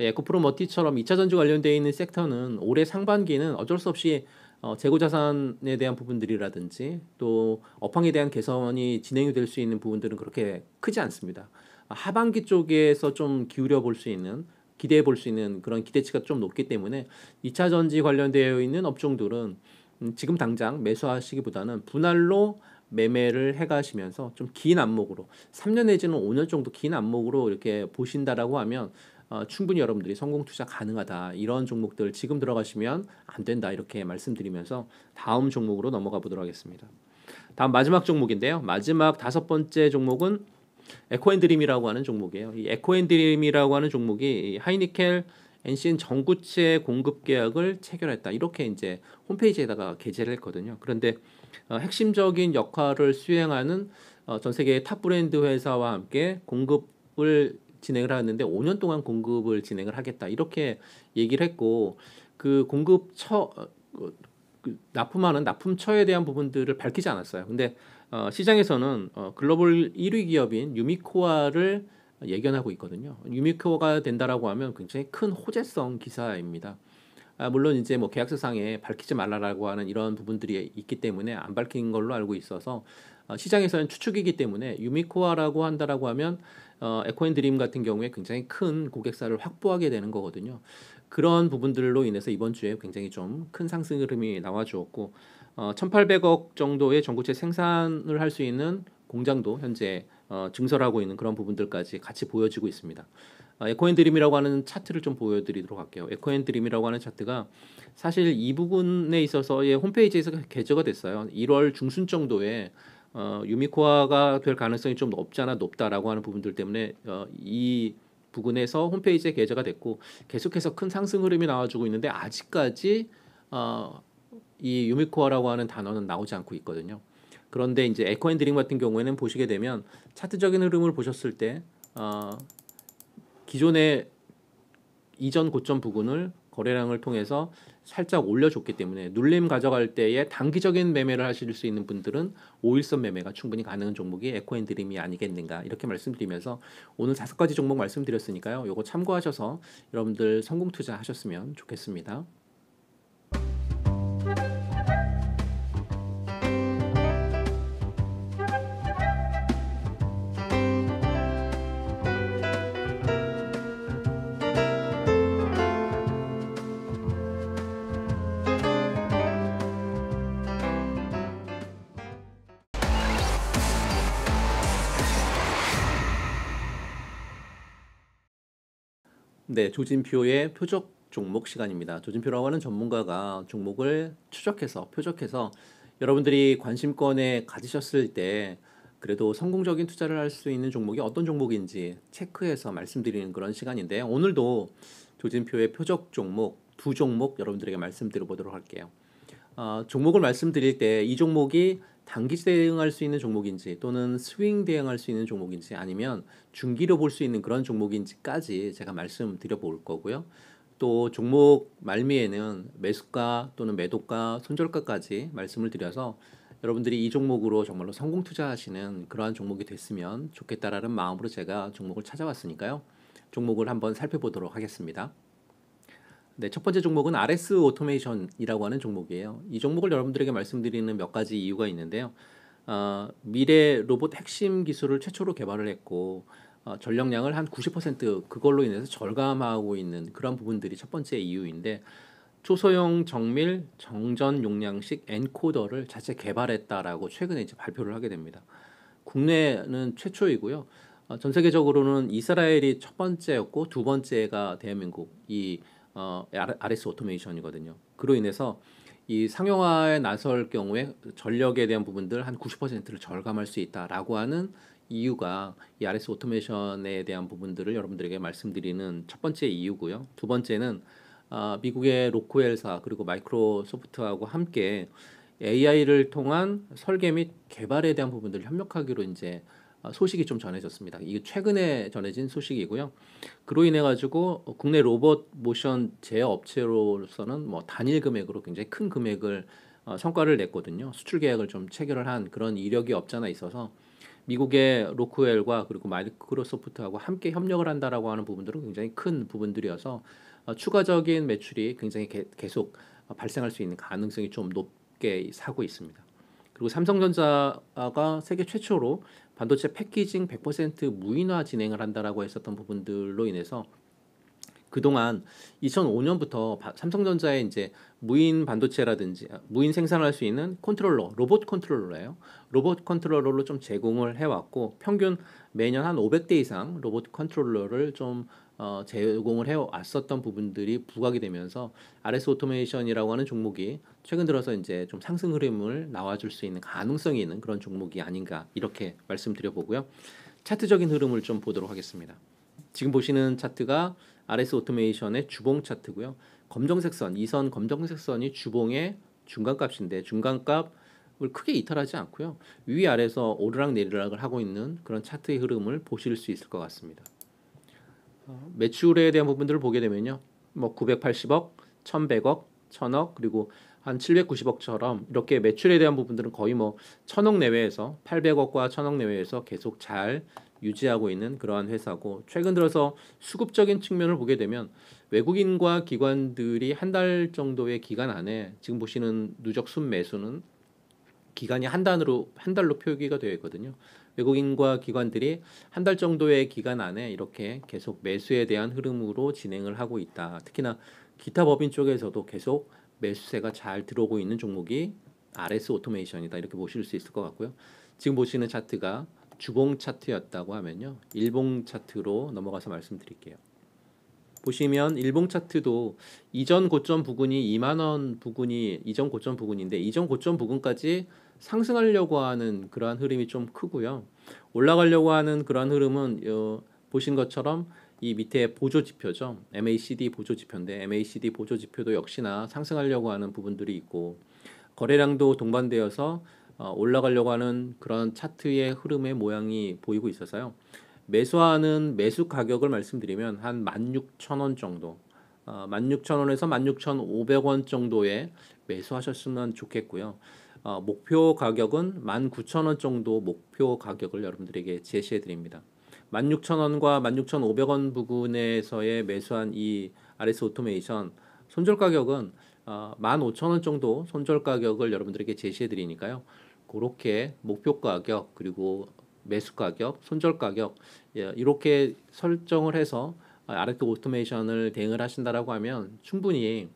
예, 에코프로머티처럼 2차 전지 관련되어 있는 섹터는 올해 상반기는 어쩔 수 없이 어, 재고 자산에 대한 부분들이라든지 또 업황에 대한 개선이 진행이 될 수 있는 부분들은 그렇게 크지 않습니다. 하반기 쪽에서 좀 기울여 볼 수 있는 기대해 볼 수 있는 그런 기대치가 좀 높기 때문에 2차 전지 관련되어 있는 업종들은 음, 지금 당장 매수하시기보다는 분할로 매매를 해가시면서 좀 긴 안목으로 3년 내지는 5년 정도 긴 안목으로 이렇게 보신다라고 하면 어, 충분히 여러분들이 성공 투자 가능하다 이런 종목들 지금 들어가시면 안 된다 이렇게 말씀드리면서 다음 종목으로 넘어가 보도록 하겠습니다. 다음 마지막 종목인데요. 마지막 다섯 번째 종목은 에코앤드림이라고 하는 종목이에요. 이 에코앤드림이라고 하는 종목이 하이니켈 n c 전구체 공급 계약을 체결했다. 이렇게 이제 홈페이지에다가 게재를 했거든요. 그런데 어, 핵심적인 역할을 수행하는 어, 전 세계의 탑 브랜드 회사와 함께 공급을 진행을 하는데 5년 동안 공급을 진행을 하겠다 이렇게 얘기를 했고 그 공급처 어, 그, 그 납품하는 납품처에 대한 부분들을 밝히지 않았어요. 근데 어, 시장에서는 어, 글로벌 1위 기업인 유미코아를 예견하고 있거든요. 유미코아가 된다라고 하면 굉장히 큰 호재성 기사입니다. 아, 물론 이제 뭐 계약서상에 밝히지 말라라고 하는 이런 부분들이 있기 때문에 안 밝힌 걸로 알고 있어서 어, 시장에서는 추측이기 때문에 유미코아라고 한다라고 하면 어, 에코앤드림 같은 경우에 굉장히 큰 고객사를 확보하게 되는 거거든요. 그런 부분들로 인해서 이번 주에 굉장히 좀 큰 상승 흐름이 나와주었고 어, 1,800억 정도의 전구체 생산을 할 수 있는 공장도 현재 어, 증설하고 있는 그런 부분들까지 같이 보여지고 있습니다. 어, 에코앤드림이라고 하는 차트를 좀 보여드리도록 할게요. 에코앤드림이라고 하는 차트가 사실 이 부분에 있어서 홈페이지에서 개조가 됐어요. 1월 중순 정도에 어, 유미코아가 될 가능성이 좀 높잖아 높다라고 하는 부분들 때문에 어, 이 부근에서 홈페이지에 계좌가 됐고 계속해서 큰 상승 흐름이 나와주고 있는데 아직까지 어, 이 유미코아라고 하는 단어는 나오지 않고 있거든요. 그런데 이제 에코앤드림 같은 경우에는 보시게 되면 차트적인 흐름을 보셨을 때 어, 기존의 이전 고점 부근을 거래량을 통해서 살짝 올려줬기 때문에 눌림 가져갈 때에 단기적인 매매를 하실 수 있는 분들은 5일선 매매가 충분히 가능한 종목이 에코앤드림이 아니겠는가 이렇게 말씀드리면서 오늘 다섯 가지 종목 말씀드렸으니까요. 요거 참고하셔서 여러분들 성공 투자하셨으면 좋겠습니다. 네, 조진표의 표적 종목 시간입니다. 조진표라고 하는 전문가가 종목을 추적해서 표적해서 여러분들이 관심권에 가지셨을 때 그래도 성공적인 투자를 할 수 있는 종목이 어떤 종목인지 체크해서 말씀드리는 그런 시간인데 오늘도 조진표의 표적 종목 두 종목 여러분들에게 말씀드려 보도록 할게요. 어, 종목을 말씀드릴 때 이 종목이 단기 대응할 수 있는 종목인지 또는 스윙 대응할 수 있는 종목인지 아니면 중기로 볼 수 있는 그런 종목인지까지 제가 말씀드려 볼 거고요. 또 종목 말미에는 매수가 또는 매도가, 손절가까지 말씀을 드려서 여러분들이 이 종목으로 정말로 성공 투자하시는 그러한 종목이 됐으면 좋겠다라는 마음으로 제가 종목을 찾아왔으니까요. 종목을 한번 살펴보도록 하겠습니다. 네, 첫 번째 종목은 RS 오토메이션이라고 하는 종목이에요. 이 종목을 여러분들에게 말씀드리는 몇 가지 이유가 있는데요. 어, 미래 로봇 핵심 기술을 최초로 개발을 했고 어, 전력량을 한 90% 그걸로 인해서 절감하고 있는 그런 부분들이 첫 번째 이유인데 초소형 정밀 정전 용량식 엔코더를 자체 개발했다라고 최근에 이제 발표를 하게 됩니다. 국내는 최초이고요. 어, 전 세계적으로는 이스라엘이 첫 번째였고 두 번째가 대한민국 이 어, RS 오토메이션이거든요. 그로 인해서 이 상용화에 나설 경우에 전력에 대한 부분들 한 90%를 절감할 수 있다라고 하는 이유가 이 RS 오토메이션에 대한 부분들을 여러분들에게 말씀드리는 첫 번째 이유고요. 두 번째는 아, 미국의 로코엘사 그리고 마이크로소프트하고 함께 AI를 통한 설계 및 개발에 대한 부분들을 협력하기로 이제 아, 소식이 좀 전해졌습니다. 이게 최근에 전해진 소식이고요. 그로 인해 가지고 어, 국내 로봇 모션 제어 업체로서는 뭐 단일 금액으로 굉장히 큰 금액을 어, 성과를 냈거든요. 수출 계약을 좀 체결을 한 그런 이력이 없잖아 있어서 미국의 로크웰과 그리고 마이크로소프트하고 함께 협력을 한다라고 하는 부분들은 굉장히 큰 부분들이어서 어, 추가적인 매출이 굉장히 계속 발생할 수 있는 가능성이 좀 높게 사고 있습니다. 그리고 삼성전자가 세계 최초로 반도체 패키징 100% 무인화 진행을 한다라고 했었던 부분들로 인해서 그동안 2005년부터 삼성전자의 이제 무인 반도체라든지 아, 무인 생산을 할수 있는 컨트롤러, 로봇 컨트롤러예요. 로봇 컨트롤러로 좀 제공을 해왔고 평균 매년 한 500대 이상 로봇 컨트롤러를 좀 어, 제공을 해왔었던 부분들이 부각이 되면서 RS 오토메이션이라고 하는 종목이 최근 들어서 이제 좀 상승 흐름을 나와줄 수 있는 가능성이 있는 그런 종목이 아닌가 이렇게 말씀드려 보고요. 차트적인 흐름을 좀 보도록 하겠습니다. 지금 보시는 차트가 RS 오토메이션의 주봉 차트고요. 검정색 선, 이 선 검정색 선이 주봉의 중간값인데 중간값을 크게 이탈하지 않고요. 위 아래에서 오르락 내리락을 하고 있는 그런 차트의 흐름을 보실 수 있을 것 같습니다. 매출에 대한 부분들을 보게 되면요. 뭐 980억, 1100억, 1000억 그리고 한 790억처럼 이렇게 매출에 대한 부분들은 거의 뭐 1000억 내외에서 800억과 1000억 내외에서 계속 잘 유지하고 있는 그러한 회사고 최근 들어서 수급적인 측면을 보게 되면 외국인과 기관들이 한 달 정도의 기간 안에 지금 보시는 누적 순매수는 기간이 한 단으로 한 달로 표기가 되어 있거든요. 외국인과 기관들이 한 달 정도의 기간 안에 이렇게 계속 매수에 대한 흐름으로 진행을 하고 있다. 특히나 기타 법인 쪽에서도 계속 매수세가 잘 들어오고 있는 종목이 RS 오토메이션이다. 이렇게 보실 수 있을 것 같고요. 지금 보시는 차트가 주봉 차트였다고 하면요. 일봉 차트로 넘어가서 말씀드릴게요. 보시면 일봉 차트도 이전 고점 부근이 2만 원 부근이 이전 고점 부근인데 이전 고점 부근까지 상승하려고 하는 그러한 흐름이 좀 크고요. 올라가려고 하는 그러한 흐름은 어, 보신 것처럼 이 밑에 보조 지표죠. MACD 보조 지표인데 MACD 보조 지표도 역시나 상승하려고 하는 부분들이 있고 거래량도 동반되어서 어, 올라가려고 하는 그런 차트의 흐름의 모양이 보이고 있어서요. 매수하는 매수 가격을 말씀드리면 한 16,000원 정도 어, 16,000원에서 16,500원 정도에 매수하셨으면 좋겠고요. 어, 목표 가격은 19,000원 정도 목표 가격을 여러분들에게 제시해 드립니다. 16,000원과 16,500원 부근에서의 매수한 이 RS 오토메이션 손절 가격은 어, 15,000원 정도 손절 가격을 여러분들에게 제시해 드리니까요. 그렇게 목표 가격 그리고 매수 가격, 손절 가격 예, 이렇게 설정을 해서 아르트 오토메이션을 대응을 하신다라고 하면 충분히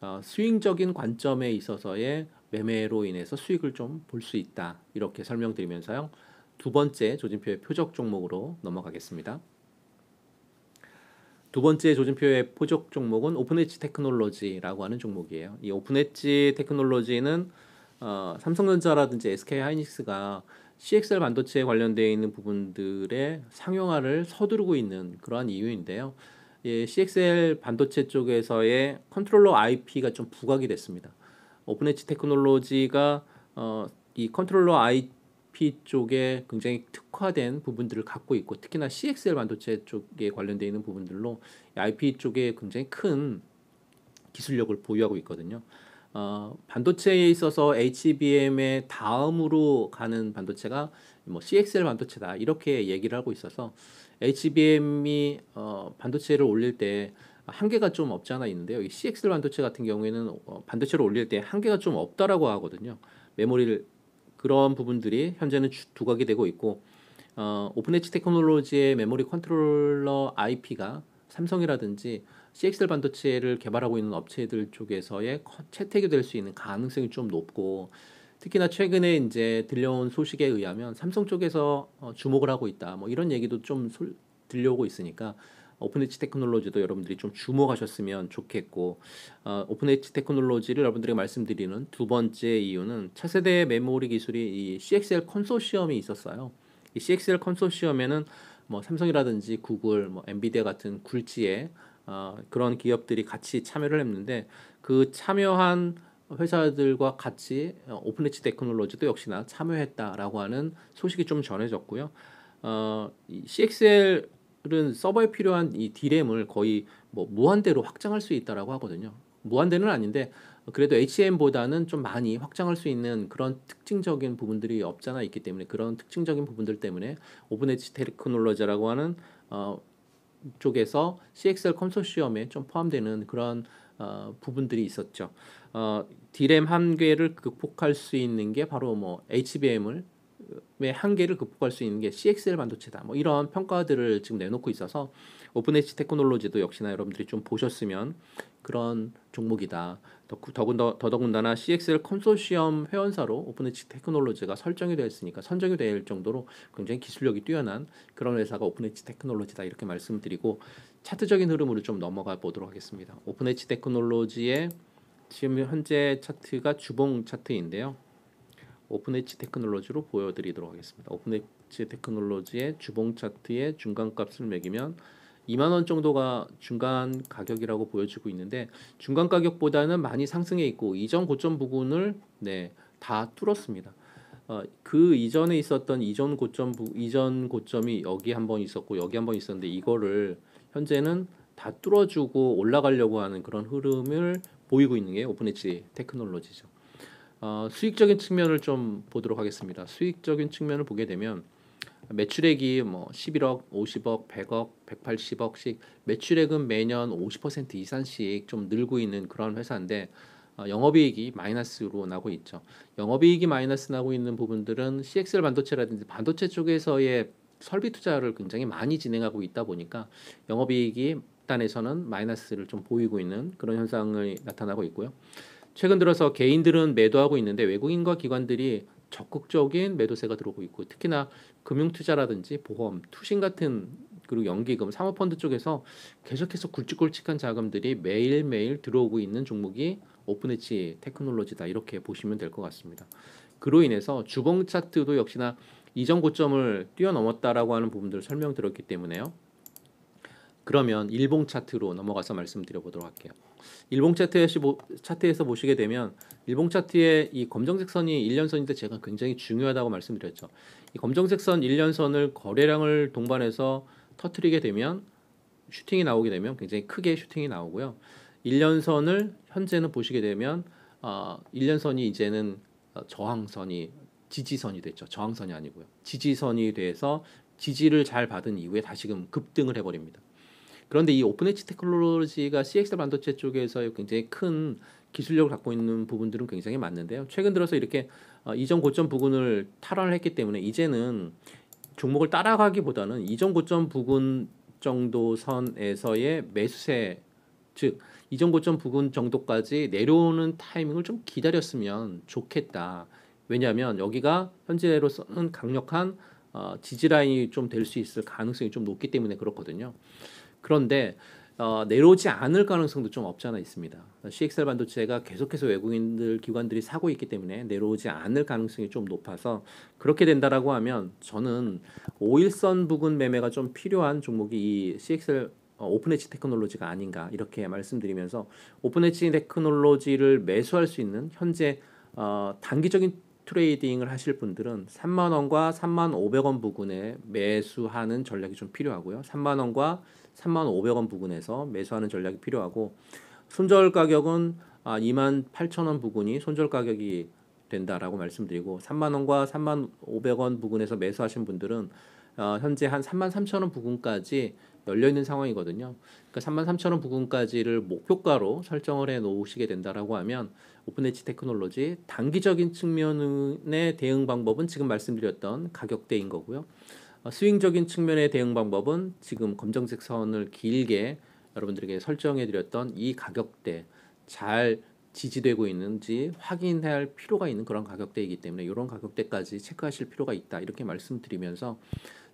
어, 스윙적인 관점에 있어서의 매매로 인해서 수익을 좀 볼 수 있다. 이렇게 설명드리면서요. 두 번째 조진표의 표적 종목으로 넘어가겠습니다. 두 번째 조진표의 표적 종목은 오픈엣지 테크놀로지라고 하는 종목이에요. 이 오픈엣지 테크놀로지는 어, 삼성전자라든지 SK 하이닉스가 c x l 반도체에 관련되어 있는 부분들의 상용화를 서두르고 있는 그러한 이유인데요. 예, CXL 반도체 쪽에서의 컨트롤러 IP가 좀 부각이 됐습니다. 오픈엣지 테크놀로지가 어, 이 컨트롤러 IP 쪽에 굉장히 특화된 부분들을 갖고 있고 특히나 CXL 반도체 쪽에 관련되어 있는 부분들로 IP 쪽에 굉장히 큰 기술력을 보유하고 있거든요. 어, 반도체에 있어서 HBM의 다음으로 가는 반도체가 뭐 CXL 반도체다 이렇게 얘기를 하고 있어서 HBM이 어, 반도체를 올릴 때 한계가 좀 없지 않아 있는데요. 이 CX 반도체 같은 경우에는 어, 반도체를 올릴 때 한계가 좀 없다라고 하거든요. 메모리를 그런 부분들이 현재는 두각이 되고 있고 어, 오픈엣치 테크놀로지의 메모리 컨트롤러 IP가 삼성이라든지 CXL 반도체를 개발하고 있는 업체들 쪽에서의 채택이 될 수 있는 가능성이 좀 높고 특히나 최근에 이제 들려온 소식에 의하면 삼성 쪽에서 어, 주목을 하고 있다 뭐 이런 얘기도 좀 소, 들려오고 있으니까 오픈 엣치 테크놀로지도 여러분들이 좀 주목하셨으면 좋겠고 어, 오픈 엣치 테크놀로지를 여러분들에게 말씀드리는 두 번째 이유는 차세대 메모리 기술이 이 CXL 컨소시엄이 있었어요. 이 CXL 컨소시엄에는 뭐 삼성이라든지 구글, 뭐 엔비디아 같은 굴지의 어, 그런 기업들이 같이 참여를 했는데 그 참여한 회사들과 같이 어, 오픈엣지 테크놀로지도 역시나 참여했다라고 하는 소식이 좀 전해졌고요. 어, CXL 은 서버에 필요한 이 D램을 거의 뭐 무한대로 확장할 수 있다라고 하거든요. 무한대는 아닌데 그래도 HM보다는 좀 많이 확장할 수 있는 그런 특징적인 부분들이 없잖아 있기 때문에 그런 특징적인 부분들 때문에 오픈엣지 테크놀로지라고 하는 어, 쪽에서 CXL 컨소시엄에 좀 포함되는 그런 어, 부분들이 있었죠. 어, D램 한계를 극복할 수 있는 게 바로 뭐 HBM을 시의 한계를 극복할 수 있는 게 CXL 반도체다. 뭐 이런 평가들을 지금 내놓고 있어서 오픈엣지 테크놀로지도 역시나 여러분들이 좀 보셨으면 그런 종목이다. 더군더, 군다나 CXL 컨소시엄 회원사로 오픈엣지 테크놀로지가 설정이 되었으니까 선정이 될 정도로 굉장히 기술력이 뛰어난 그런 회사가 오픈엣지 테크놀로지다 이렇게 말씀드리고 차트적인 흐름으로 좀 넘어가 보도록 하겠습니다. 오픈엣지 테크놀로지의 지금 현재 차트가 주봉 차트인데요. 오픈엣지 테크놀로지로 보여드리도록 하겠습니다. 오픈엣지 테크놀로지의 주봉 차트의 중간값을 매기면 2만원 정도가 중간 가격이라고 보여지고 있는데 중간 가격보다는 많이 상승해 있고 이전 고점 부분을 네, 다 뚫었습니다. 어, 그 이전에 있었던 이전 고점 부, 이전 고점이 여기 한 번 있었고 여기 한 번 있었는데 이거를 현재는 다 뚫어주고 올라가려고 하는 그런 흐름을 보이고 있는 게 오픈엣지 테크놀로지죠. 어, 수익적인 측면을 좀 보도록 하겠습니다. 수익적인 측면을 보게 되면 매출액이 뭐 11억, 50억, 100억, 180억씩 매출액은 매년 50% 이상씩 좀 늘고 있는 그런 회사인데 어, 영업이익이 마이너스로 나고 있죠. 영업이익이 마이너스 나고 있는 부분들은 CXL 반도체라든지 반도체 쪽에서의 설비 투자를 굉장히 많이 진행하고 있다 보니까 영업이익이 단에서는 마이너스를 좀 보이고 있는 그런 현상이 나타나고 있고요. 최근 들어서 개인들은 매도하고 있는데 외국인과 기관들이 적극적인 매도세가 들어오고 있고 특히나 금융 투자라든지 보험, 투신 같은 그리고 연기금, 사모펀드 쪽에서 계속해서 굵직굵직한 자금들이 매일매일 들어오고 있는 종목이 오픈엣치 테크놀로지다 이렇게 보시면 될 것 같습니다. 그로 인해서 주봉 차트도 역시나 이전 고점을 뛰어넘었다라고 하는 부분들 을 설명드렸기 때문에요. 그러면 일봉 차트로 넘어가서 말씀드려 보도록 할게요. 일봉 차트에서, 보시게 되면 일봉 차트의 이 검정색 선이 일년선인데 제가 굉장히 중요하다고 말씀드렸죠. 이 검정색 선일년선을 거래량을 동반해서 터트리게 되면 슈팅이 나오게 되면 굉장히 크게 슈팅이 나오고요. 일년선을 현재는 보시게 되면 어, 1년선이 이제는 어, 저항선이 지지선이 됐죠. 저항선이 아니고요. 지지선이 돼서 지지를 잘 받은 이후에 다시금 급등을 해버립니다. 그런데 이 오픈 엣지 테크놀로지가 CXR 반도체 쪽에서 굉장히 큰 기술력을 갖고 있는 부분들은 굉장히 많은데요. 최근 들어서 이렇게 어, 이전 고점 부근을 탈환을 했기 때문에 이제는 종목을 따라가기보다는 이전 고점 부근 정도 선에서의 매수세 즉 이전 고점 부근 정도까지 내려오는 타이밍을 좀 기다렸으면 좋겠다. 왜냐하면 여기가 현재로서는 강력한 어, 지지라인이 좀 될 수 있을 가능성이 좀 높기 때문에 그렇거든요. 그런데 어, 내려오지 않을 가능성도 좀없지않아 있습니다. CXR 반도체가 계속해서 외국인들 기관들이 사고 있기 때문에 내려오지 않을 가능성이 좀 높아서 그렇게 된다라고 하면 저는 5일선 부근 매매가 좀 필요한 종목이 이 CXR 어, 오픈엣지 테크놀로지가 아닌가 이렇게 말씀드리면서 오픈엣지 테크놀로지를 매수할 수 있는 현재 어, 단기적인 트레이딩을 하실 분들은 3만 원과 3만 5 0원 부근에 매수하는 전략이 좀 필요하고요. 3만 원과 3만5 0 0원 부근에서 매수하는 전략이 필요하고 손절 가격은 아, 2 8 0 0원 부근이 손절 가격이 된다라고 말씀드리고 3만 원과 3만 500원 부근에서 매수하신 분들은 어, 현재 한 3만 3천 원 부근까지 열려 있는 상황이거든요. 그러니까 3만 3천 원 부근까지를 목표가로 설정을 해 놓으시게 된다라고 하면 오픈엣지 테크놀로지 단기적인 측면의 대응 방법은 지금 말씀드렸던 가격대인 거고요. 스윙적인 어, 측면의 대응 방법은 지금 검정색 선을 길게 여러분들에게 설정해 드렸던 이 가격대 잘 지지되고 있는지 확인할 필요가 있는 그런 가격대이기 때문에 이런 가격대까지 체크하실 필요가 있다 이렇게 말씀드리면서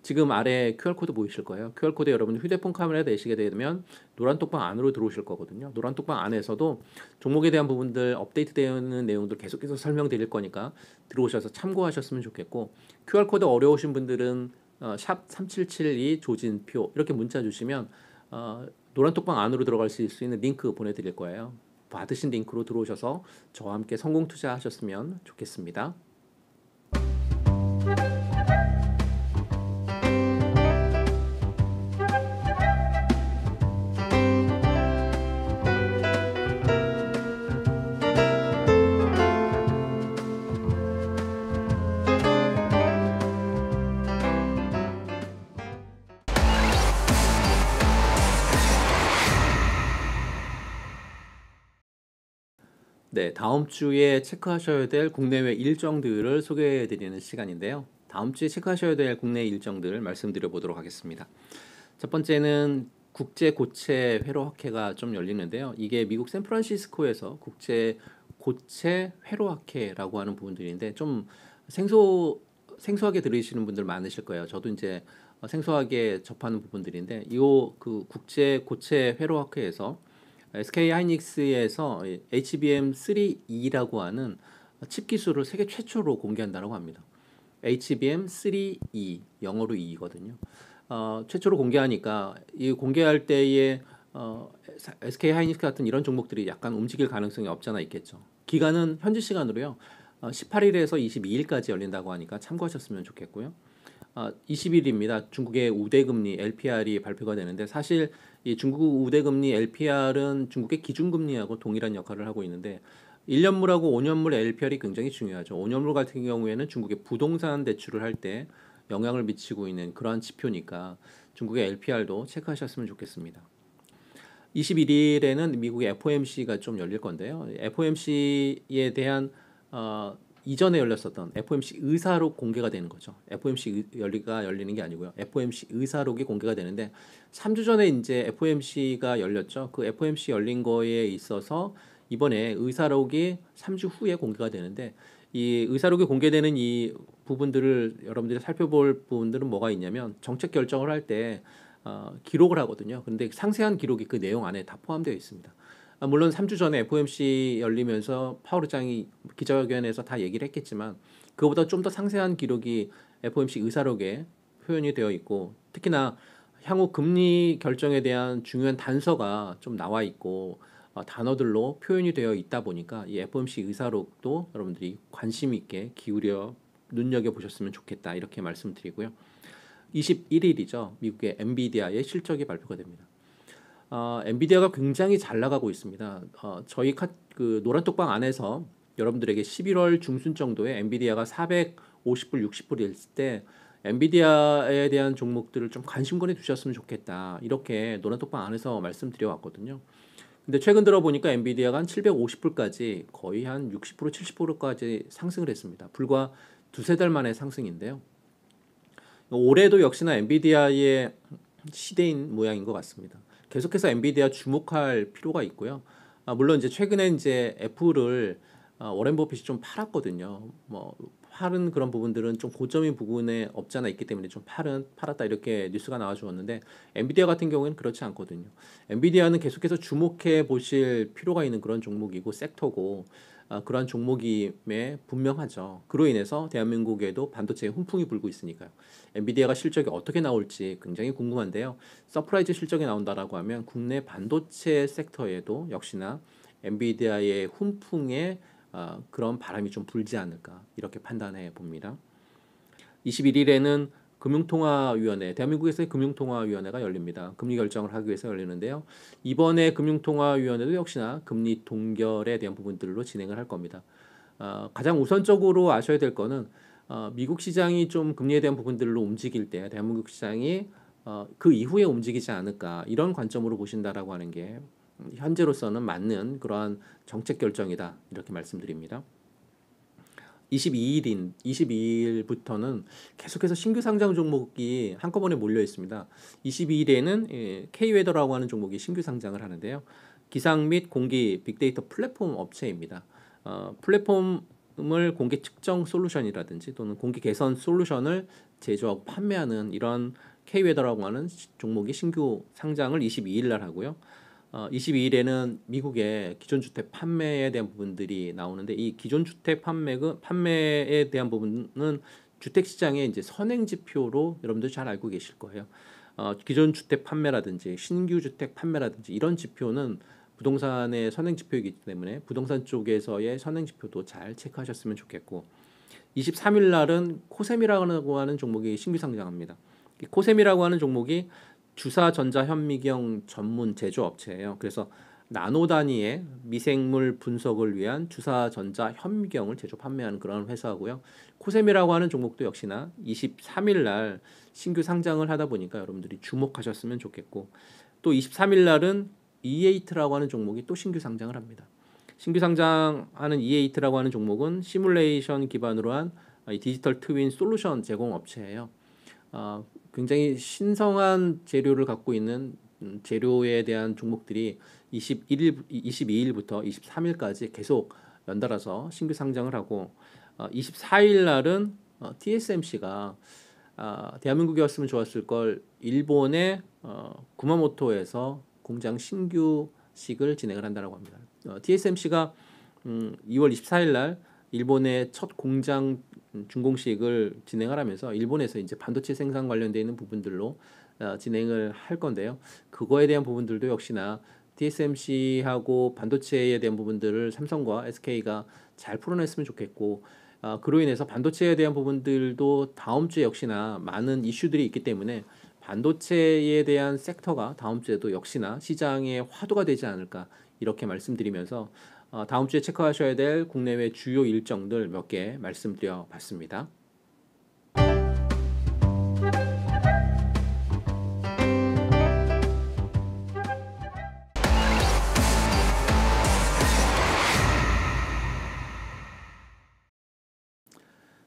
지금 아래 QR코드 보이실 거예요. QR코드 여러분 휴대폰 카메라에 내시게 되면 노란 톡방 안으로 들어오실 거거든요. 노란 톡방 안에서도 종목에 대한 부분들 업데이트 되는 내용들 계속해서 설명드릴 거니까 들어오셔서 참고하셨으면 좋겠고 QR코드 어려우신 분들은 어, 샵3772 조진표 이렇게 문자 주시면 어, 노란 톡방 안으로 들어갈 수 있는 링크 보내드릴 거예요. 받으신 링크로 들어오셔서 저와 함께 성공 투자하셨으면 좋겠습니다. 다음 주에 체크하셔야 될 국내외 일정들을 소개해 드리는 시간인데요. 다음 주에 체크하셔야 될 국내 일정들을 말씀드려 보도록 하겠습니다. 첫 번째는 국제 고체 회로학회가 좀 열리는데요. 이게 미국 샌프란시스코에서 국제 고체 회로학회라고 하는 부분들인데 좀 생소 생소하게 들으시는 분들 많으실 거예요. 저도 이제 생소하게 접하는 부분들인데 이그 국제 고체 회로학회에서 SK 하이닉스에서 HBM3E라고 하는 칩 기술을 세계 최초로 공개한다고 합니다. HBM3E 영어로 E거든요. 어, 최초로 공개하니까 이 공개할 때에 어, SK 하이닉스 같은 이런 종목들이 약간 움직일 가능성이 없잖아 있겠죠. 기간은 현지 시간으로요. 18일에서 어, 22일까지 열린다고 하니까 참고하셨으면 좋겠고요. 20일입니다. 어, 중국의 우대금리 LPR이 발표가 되는데 사실 이 중국 우대금리 LPR은 중국의 기준금리하고 동일한 역할을 하고 있는데 1년물하고 5년물 LPR이 굉장히 중요하죠. 5년물 같은 경우에는 중국의 부동산 대출을 할 때 영향을 미치고 있는 그러한 지표니까 중국의 LPR도 체크하셨으면 좋겠습니다. 21일에는 미국의 FOMC가 좀 열릴 건데요. FOMC에 대한 어, 이전에 열렸었던 FOMC 의사록 공개가 되는 거죠. FOMC 열리가 열리는 게 아니고요. FOMC 의사록이 공개가 되는데 3주 전에 이제 FOMC가 열렸죠. 그 FOMC 열린 거에 있어서 이번에 의사록이 3주 후에 공개가 되는데 이 의사록이 공개되는 이 부분들을 여러분들이 살펴볼 부분들은 뭐가 있냐면 정책 결정을 할 때 어, 기록을 하거든요. 근데 상세한 기록이 그 내용 안에 다 포함되어 있습니다. 아, 물론 3주 전에 FOMC 열리면서 파월 의장이 기자회견에서 다 얘기를 했겠지만 그보다 좀 더 상세한 기록이 FOMC 의사록에 표현이 되어 있고 특히나 향후 금리 결정에 대한 중요한 단서가 좀 나와 있고 어, 단어들로 표현이 되어 있다 보니까 이 FOMC 의사록도 여러분들이 관심 있게 기울여 눈여겨 보셨으면 좋겠다 이렇게 말씀드리고요. 21일이죠 미국의 엔비디아의 실적이 발표가 됩니다. 어, 엔비디아가 굉장히 잘 나가고 있습니다. 어, 저희 카, 그 노란 톡방 안에서 여러분들에게 11월 중순 정도에 엔비디아가 450불, 60불 이때 엔비디아에 대한 종목들을 좀 관심 꺼내 주셨으면 좋겠다. 이렇게 노란 톡방 안에서 말씀드려 왔거든요. 근데 최근 들어보니까 엔비디아가 한 750불까지 거의 한60% 70%까지 상승을 했습니다. 불과 두세 달 만에 상승인데요. 올해도 역시나 엔비디아의 시대인 모양인 것 같습니다. 계속해서 엔비디아 주목할 필요가 있고요. 아, 물론 이제 최근에 이제 애플을 아, 워렌 버핏이 좀 팔았거든요. 뭐 팔은 그런 부분들은 좀 고점인 부분에 없지 않아 있기 때문에 좀 팔은 팔았다 이렇게 뉴스가 나와주었는데 엔비디아 같은 경우에는 그렇지 않거든요. 엔비디아는 계속해서 주목해 보실 필요가 있는 그런 종목이고 섹터고 어, 그러한 종목임에 분명하죠. 그로 인해서 대한민국에도 반도체의 훈풍이 불고 있으니까요. 엔비디아가 실적이 어떻게 나올지 굉장히 궁금한데요. 서프라이즈 실적이 나온다라고 하면 국내 반도체 섹터에도 역시나 엔비디아의 훈풍에 어, 그런 바람이 좀 불지 않을까 이렇게 판단해 봅니다. 21일에는 금융통화위원회, 대한민국에서의 금융통화위원회가 열립니다. 금리 결정을 하기 위해서 열리는데요. 이번에 금융통화위원회도 역시나 금리 동결에 대한 부분들로 진행을 할 겁니다. 어, 가장 우선적으로 아셔야 될 거는 어, 미국 시장이 좀 금리에 대한 부분들로 움직일 때 대한민국 시장이 어, 그 이후에 움직이지 않을까 이런 관점으로 보신다라고 하는 게 현재로서는 맞는 그러한 정책 결정이다 이렇게 말씀드립니다. 22일인 22일부터는 계속해서 신규 상장 종목이 한꺼번에 몰려 있습니다. 22일에는 예, K웨더라고 하는 종목이 신규 상장을 하는데요. 기상 및 공기 빅데이터 플랫폼 업체입니다. 어, 플랫폼을 공기 측정 솔루션이라든지 또는 공기 개선 솔루션을 제조하고 판매하는 이런 K웨더라고 하는 종목이 신규 상장을 22일 날 하고요. 22일에는 어, 미국의 기존 주택 판매에 대한 부분들이 나오는데 이 기존 주택 판매 판매에 대한 부분은 주택 시장의 이제 선행 지표로 여러분들 잘 알고 계실 거예요. 어, 기존 주택 판매라든지 신규 주택 판매라든지 이런 지표는 부동산의 선행 지표이기 때문에 부동산 쪽에서의 선행 지표도 잘 체크하셨으면 좋겠고 23일 날은 코셈이라고 하는 종목이 신규 상장합니다. 코셈이라고 하는 종목이 주사 전자 현미경 전문 제조업체예요. 그래서 나노 단위의 미생물 분석을 위한 주사 전자 현미경을 제조 판매하는 그런 회사고요. 코셈이라고 하는 종목도 역시나 23일 날 신규 상장을 하다 보니까 여러분들이 주목하셨으면 좋겠고 또 23일 날은 e 에이트라고 하는 종목이 또 신규 상장을 합니다. 신규 상장하는 e 에이트라고 하는 종목은 시뮬레이션 기반으로 한 디지털 트윈 솔루션 제공 업체예요. 어, 굉장히 신성한 재료를 갖고 있는 음, 재료에 대한 종목들이 21일, 22일부터 23일까지 계속 연달아서 신규 상장을 하고 24일 어, 날은 TSMC가 어, 아, 대한민국이었으면 좋았을 걸 일본의 구마모토에서 공장 신규식을 진행을 한다라고 합니다. TSMC가 2월 24일 날 일본의 첫 공장 중공식을 진행하라면서 일본에서 이제 반도체 생산 관련되어 있는 부분들로 어, 진행을 할 건데요. 그거에 대한 부분들도 역시나 TSMC하고 반도체에 대한 부분들을 삼성과 SK가 잘 풀어냈으면 좋겠고 어, 그로 인해서 반도체에 대한 부분들도 다음 주에 역시나 많은 이슈들이 있기 때문에 반도체에 대한 섹터가 다음 주에도 역시나 시장의 화두가 되지 않을까 이렇게 말씀드리면서 어, 다음 주에 체크하셔야 될 국내외 주요 일정들 몇 개 말씀드려 봤습니다.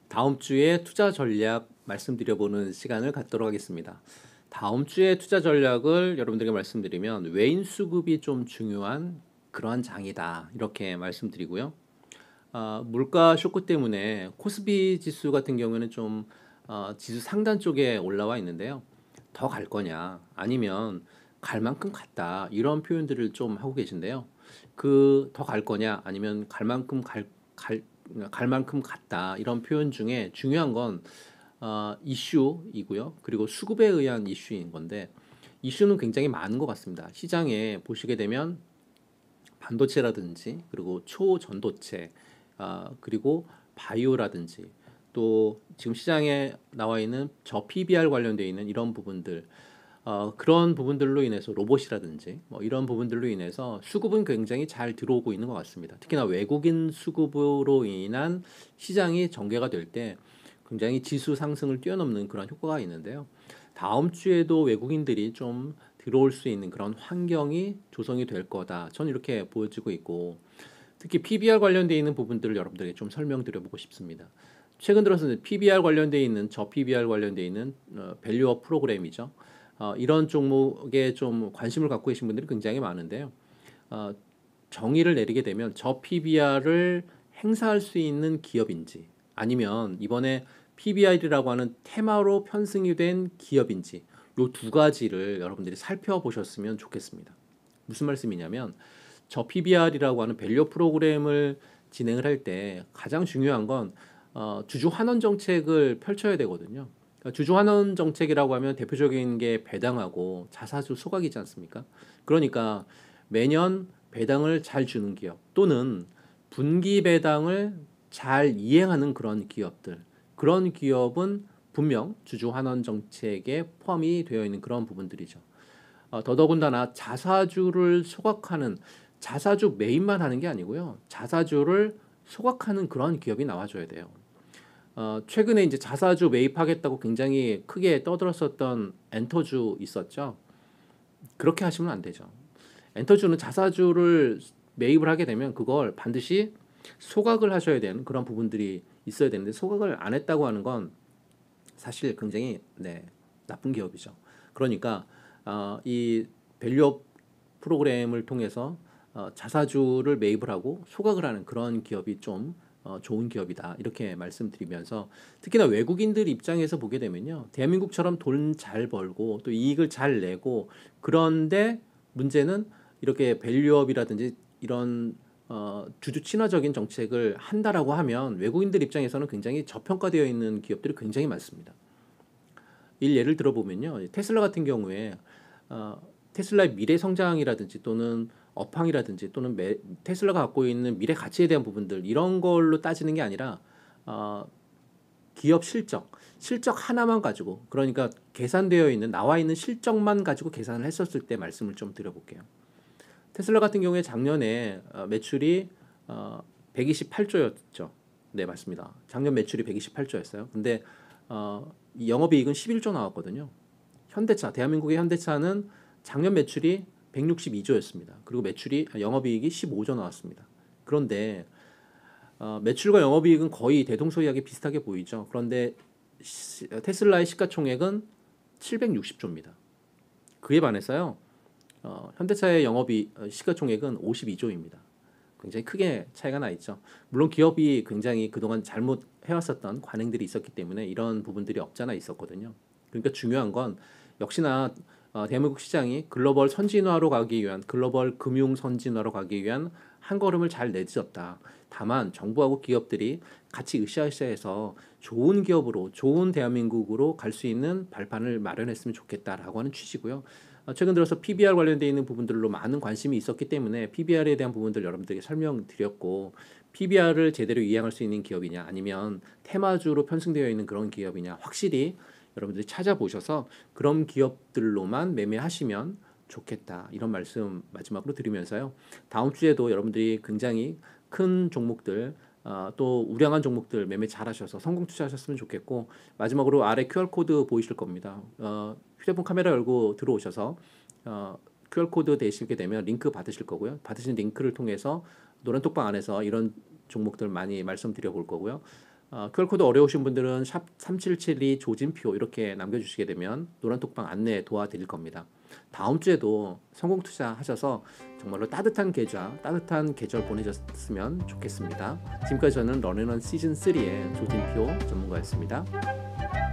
다음 주에 투자 전략 말씀드려보는 시간을 갖도록 하겠습니다. 다음 주에 투자 전략을 여러분들에게 말씀드리면 외인 수급이 좀 중요한 그러한 장이다 이렇게 말씀드리고요. 아, 물가 쇼크 때문에 코스비 지수 같은 경우에는 좀 어, 지수 상단 쪽에 올라와 있는데요. 더 갈 거냐 아니면 갈 만큼 갔다 이런 표현들을 좀 하고 계신데요. 그 더 갈 거냐 아니면 갈 만큼 갈, 갈, 갈 만큼 갔다 이런 표현 중에 중요한 건 어, 이슈이고요. 그리고 수급에 의한 이슈인 건데 이슈는 굉장히 많은 것 같습니다. 시장에 보시게 되면 반도체라든지 그리고 초전도체 아, 그리고 바이오라든지 또 지금 시장에 나와 있는 저 PBR 관련돼 있는 이런 부분들 어, 그런 부분들로 인해서 로봇이라든지 뭐 이런 부분들로 인해서 수급은 굉장히 잘 들어오고 있는 것 같습니다. 특히나 외국인 수급으로 인한 시장이 전개가 될 때 굉장히 지수 상승을 뛰어넘는 그런 효과가 있는데요. 다음 주에도 외국인들이 좀 들어올 수 있는 그런 환경이 조성이 될 거다. 저는 이렇게 보여지고 있고 특히 PBR 관련되어 있는 부분들을 여러분들에게 좀 설명드려보고 싶습니다. 최근 들어서 는 PBR 관련되어 있는 저 PBR 관련되어 있는 밸류업 어, 프로그램이죠. 어, 이런 종목에 좀 관심을 갖고 계신 분들이 굉장히 많은데요. 어, 정의를 내리게 되면 저 PBR을 행사할 수 있는 기업인지 아니면 이번에 PBR이라고 하는 테마로 편승이 된 기업인지 요두 가지를 여러분들이 살펴보셨으면 좋겠습니다. 무슨 말씀이냐면 저 PBR이라고 하는 밸류 프로그램을 진행을 할 때 가장 중요한 건 어, 주주 환원 정책을 펼쳐야 되거든요. 그러니까 주주 환원 정책이라고 하면 대표적인 게 배당하고 자사주 소각이지 않습니까? 그러니까 매년 배당을 잘 주는 기업 또는 분기 배당을 잘 이행하는 그런 기업들 그런 기업은 분명 주주 환원 정책에 포함이 되어 있는 그런 부분들이죠. 어, 더더군다나 자사주를 소각하는 자사주 매입만 하는 게 아니고요. 자사주를 소각하는 그런 기업이 나와줘야 돼요. 어, 최근에 이제 자사주 매입하겠다고 굉장히 크게 떠들었었던 엔터주 있었죠. 그렇게 하시면 안 되죠. 엔터주는 자사주를 매입을 하게 되면 그걸 반드시 소각을 하셔야 되는 그런 부분들이 있어야 되는데 소각을 안 했다고 하는 건 사실 굉장히 네, 나쁜 기업이죠. 그러니까 어, 이 밸류업 프로그램을 통해서 어, 자사주를 매입을 하고 소각을 하는 그런 기업이 좀 어, 좋은 기업이다 이렇게 말씀드리면서 특히나 외국인들 입장에서 보게 되면요 대한민국처럼 돈 잘 벌고 또 이익을 잘 내고 그런데 문제는 이렇게 밸류업이라든지 이런 어, 주주 친화적인 정책을 한다라고 하면 외국인들 입장에서는 굉장히 저평가되어 있는 기업들이 굉장히 많습니다. 일 예를 들어보면요. 테슬라 같은 경우에 어, 테슬라의 미래 성장이라든지 또는 업황이라든지 또는 매, 테슬라가 갖고 있는 미래 가치에 대한 부분들 이런 걸로 따지는 게 아니라 어, 기업 실적, 실적 하나만 가지고 그러니까 계산되어 있는 나와 있는 실적만 가지고 계산을 했었을 때 말씀을 좀 드려볼게요. 테슬라 같은 경우에 작년에 어, 매출이 128조였죠. 어, 네, 맞습니다. 작년 매출이 128조였어요. 근데 어, 영업이익은 11조 나왔거든요. 현대차, 대한민국의 현대차는 작년 매출이 162조였습니다. 그리고 매출이 아, 영업이익이 15조 나왔습니다. 그런데 매출과 영업이익은 거의 대동소이하게 비슷하게 보이죠. 그런데 테슬라의 시가총액은 760조입니다. 그에 반해서요. 어, 현대차의 영업이 어, 시가총액은 52조입니다. 굉장히 크게 차이가 나 있죠. 물론 기업이 굉장히 그동안 잘못 해왔었던 관행들이 있었기 때문에 이런 부분들이 없잖아 있었거든요. 그러니까 중요한 건 역시나 어, 대한민국 시장이 글로벌 선진화로 가기 위한 글로벌 금융 선진화로 가기 위한 한 걸음을 잘 내딛었다. 다만 정부하고 기업들이 같이 으쌰으쌰해서 좋은 기업으로 좋은 대한민국으로 갈 수 있는 발판을 마련했으면 좋겠다라고 하는 취지고요. 어, 최근 들어서 PBR 관련되어 있는 부분들로 많은 관심이 있었기 때문에 PBR에 대한 부분들 여러분들에게 설명드렸고 PBR을 제대로 이행할 수 있는 기업이냐 아니면 테마주로 편승되어 있는 그런 기업이냐 확실히 여러분들이 찾아보셔서 그런 기업들로만 매매하시면 좋겠다 이런 말씀 마지막으로 드리면서요 다음 주에도 여러분들이 굉장히 큰 종목들 어, 또 우량한 종목들 매매 잘하셔서 성공 투자하셨으면 좋겠고 마지막으로 아래 QR 코드 보이실 겁니다. 어, 휴대폰 카메라 열고 들어오셔서 어, QR코드 되시게 되면 링크 받으실 거고요. 받으신 링크를 통해서 노란톡방 안에서 이런 종목들 많이 말씀드려 볼 거고요. 어, QR코드 어려우신 분들은 샵 3772 조진표 이렇게 남겨주시게 되면 노란톡방 안내 도와드릴 겁니다. 다음 주에도 성공 투자하셔서 정말로 따뜻한 계좌, 따뜻한 계절 보내셨으면 좋겠습니다. 지금까지 저는 런앤원 시즌3의 조진표 전문가였습니다.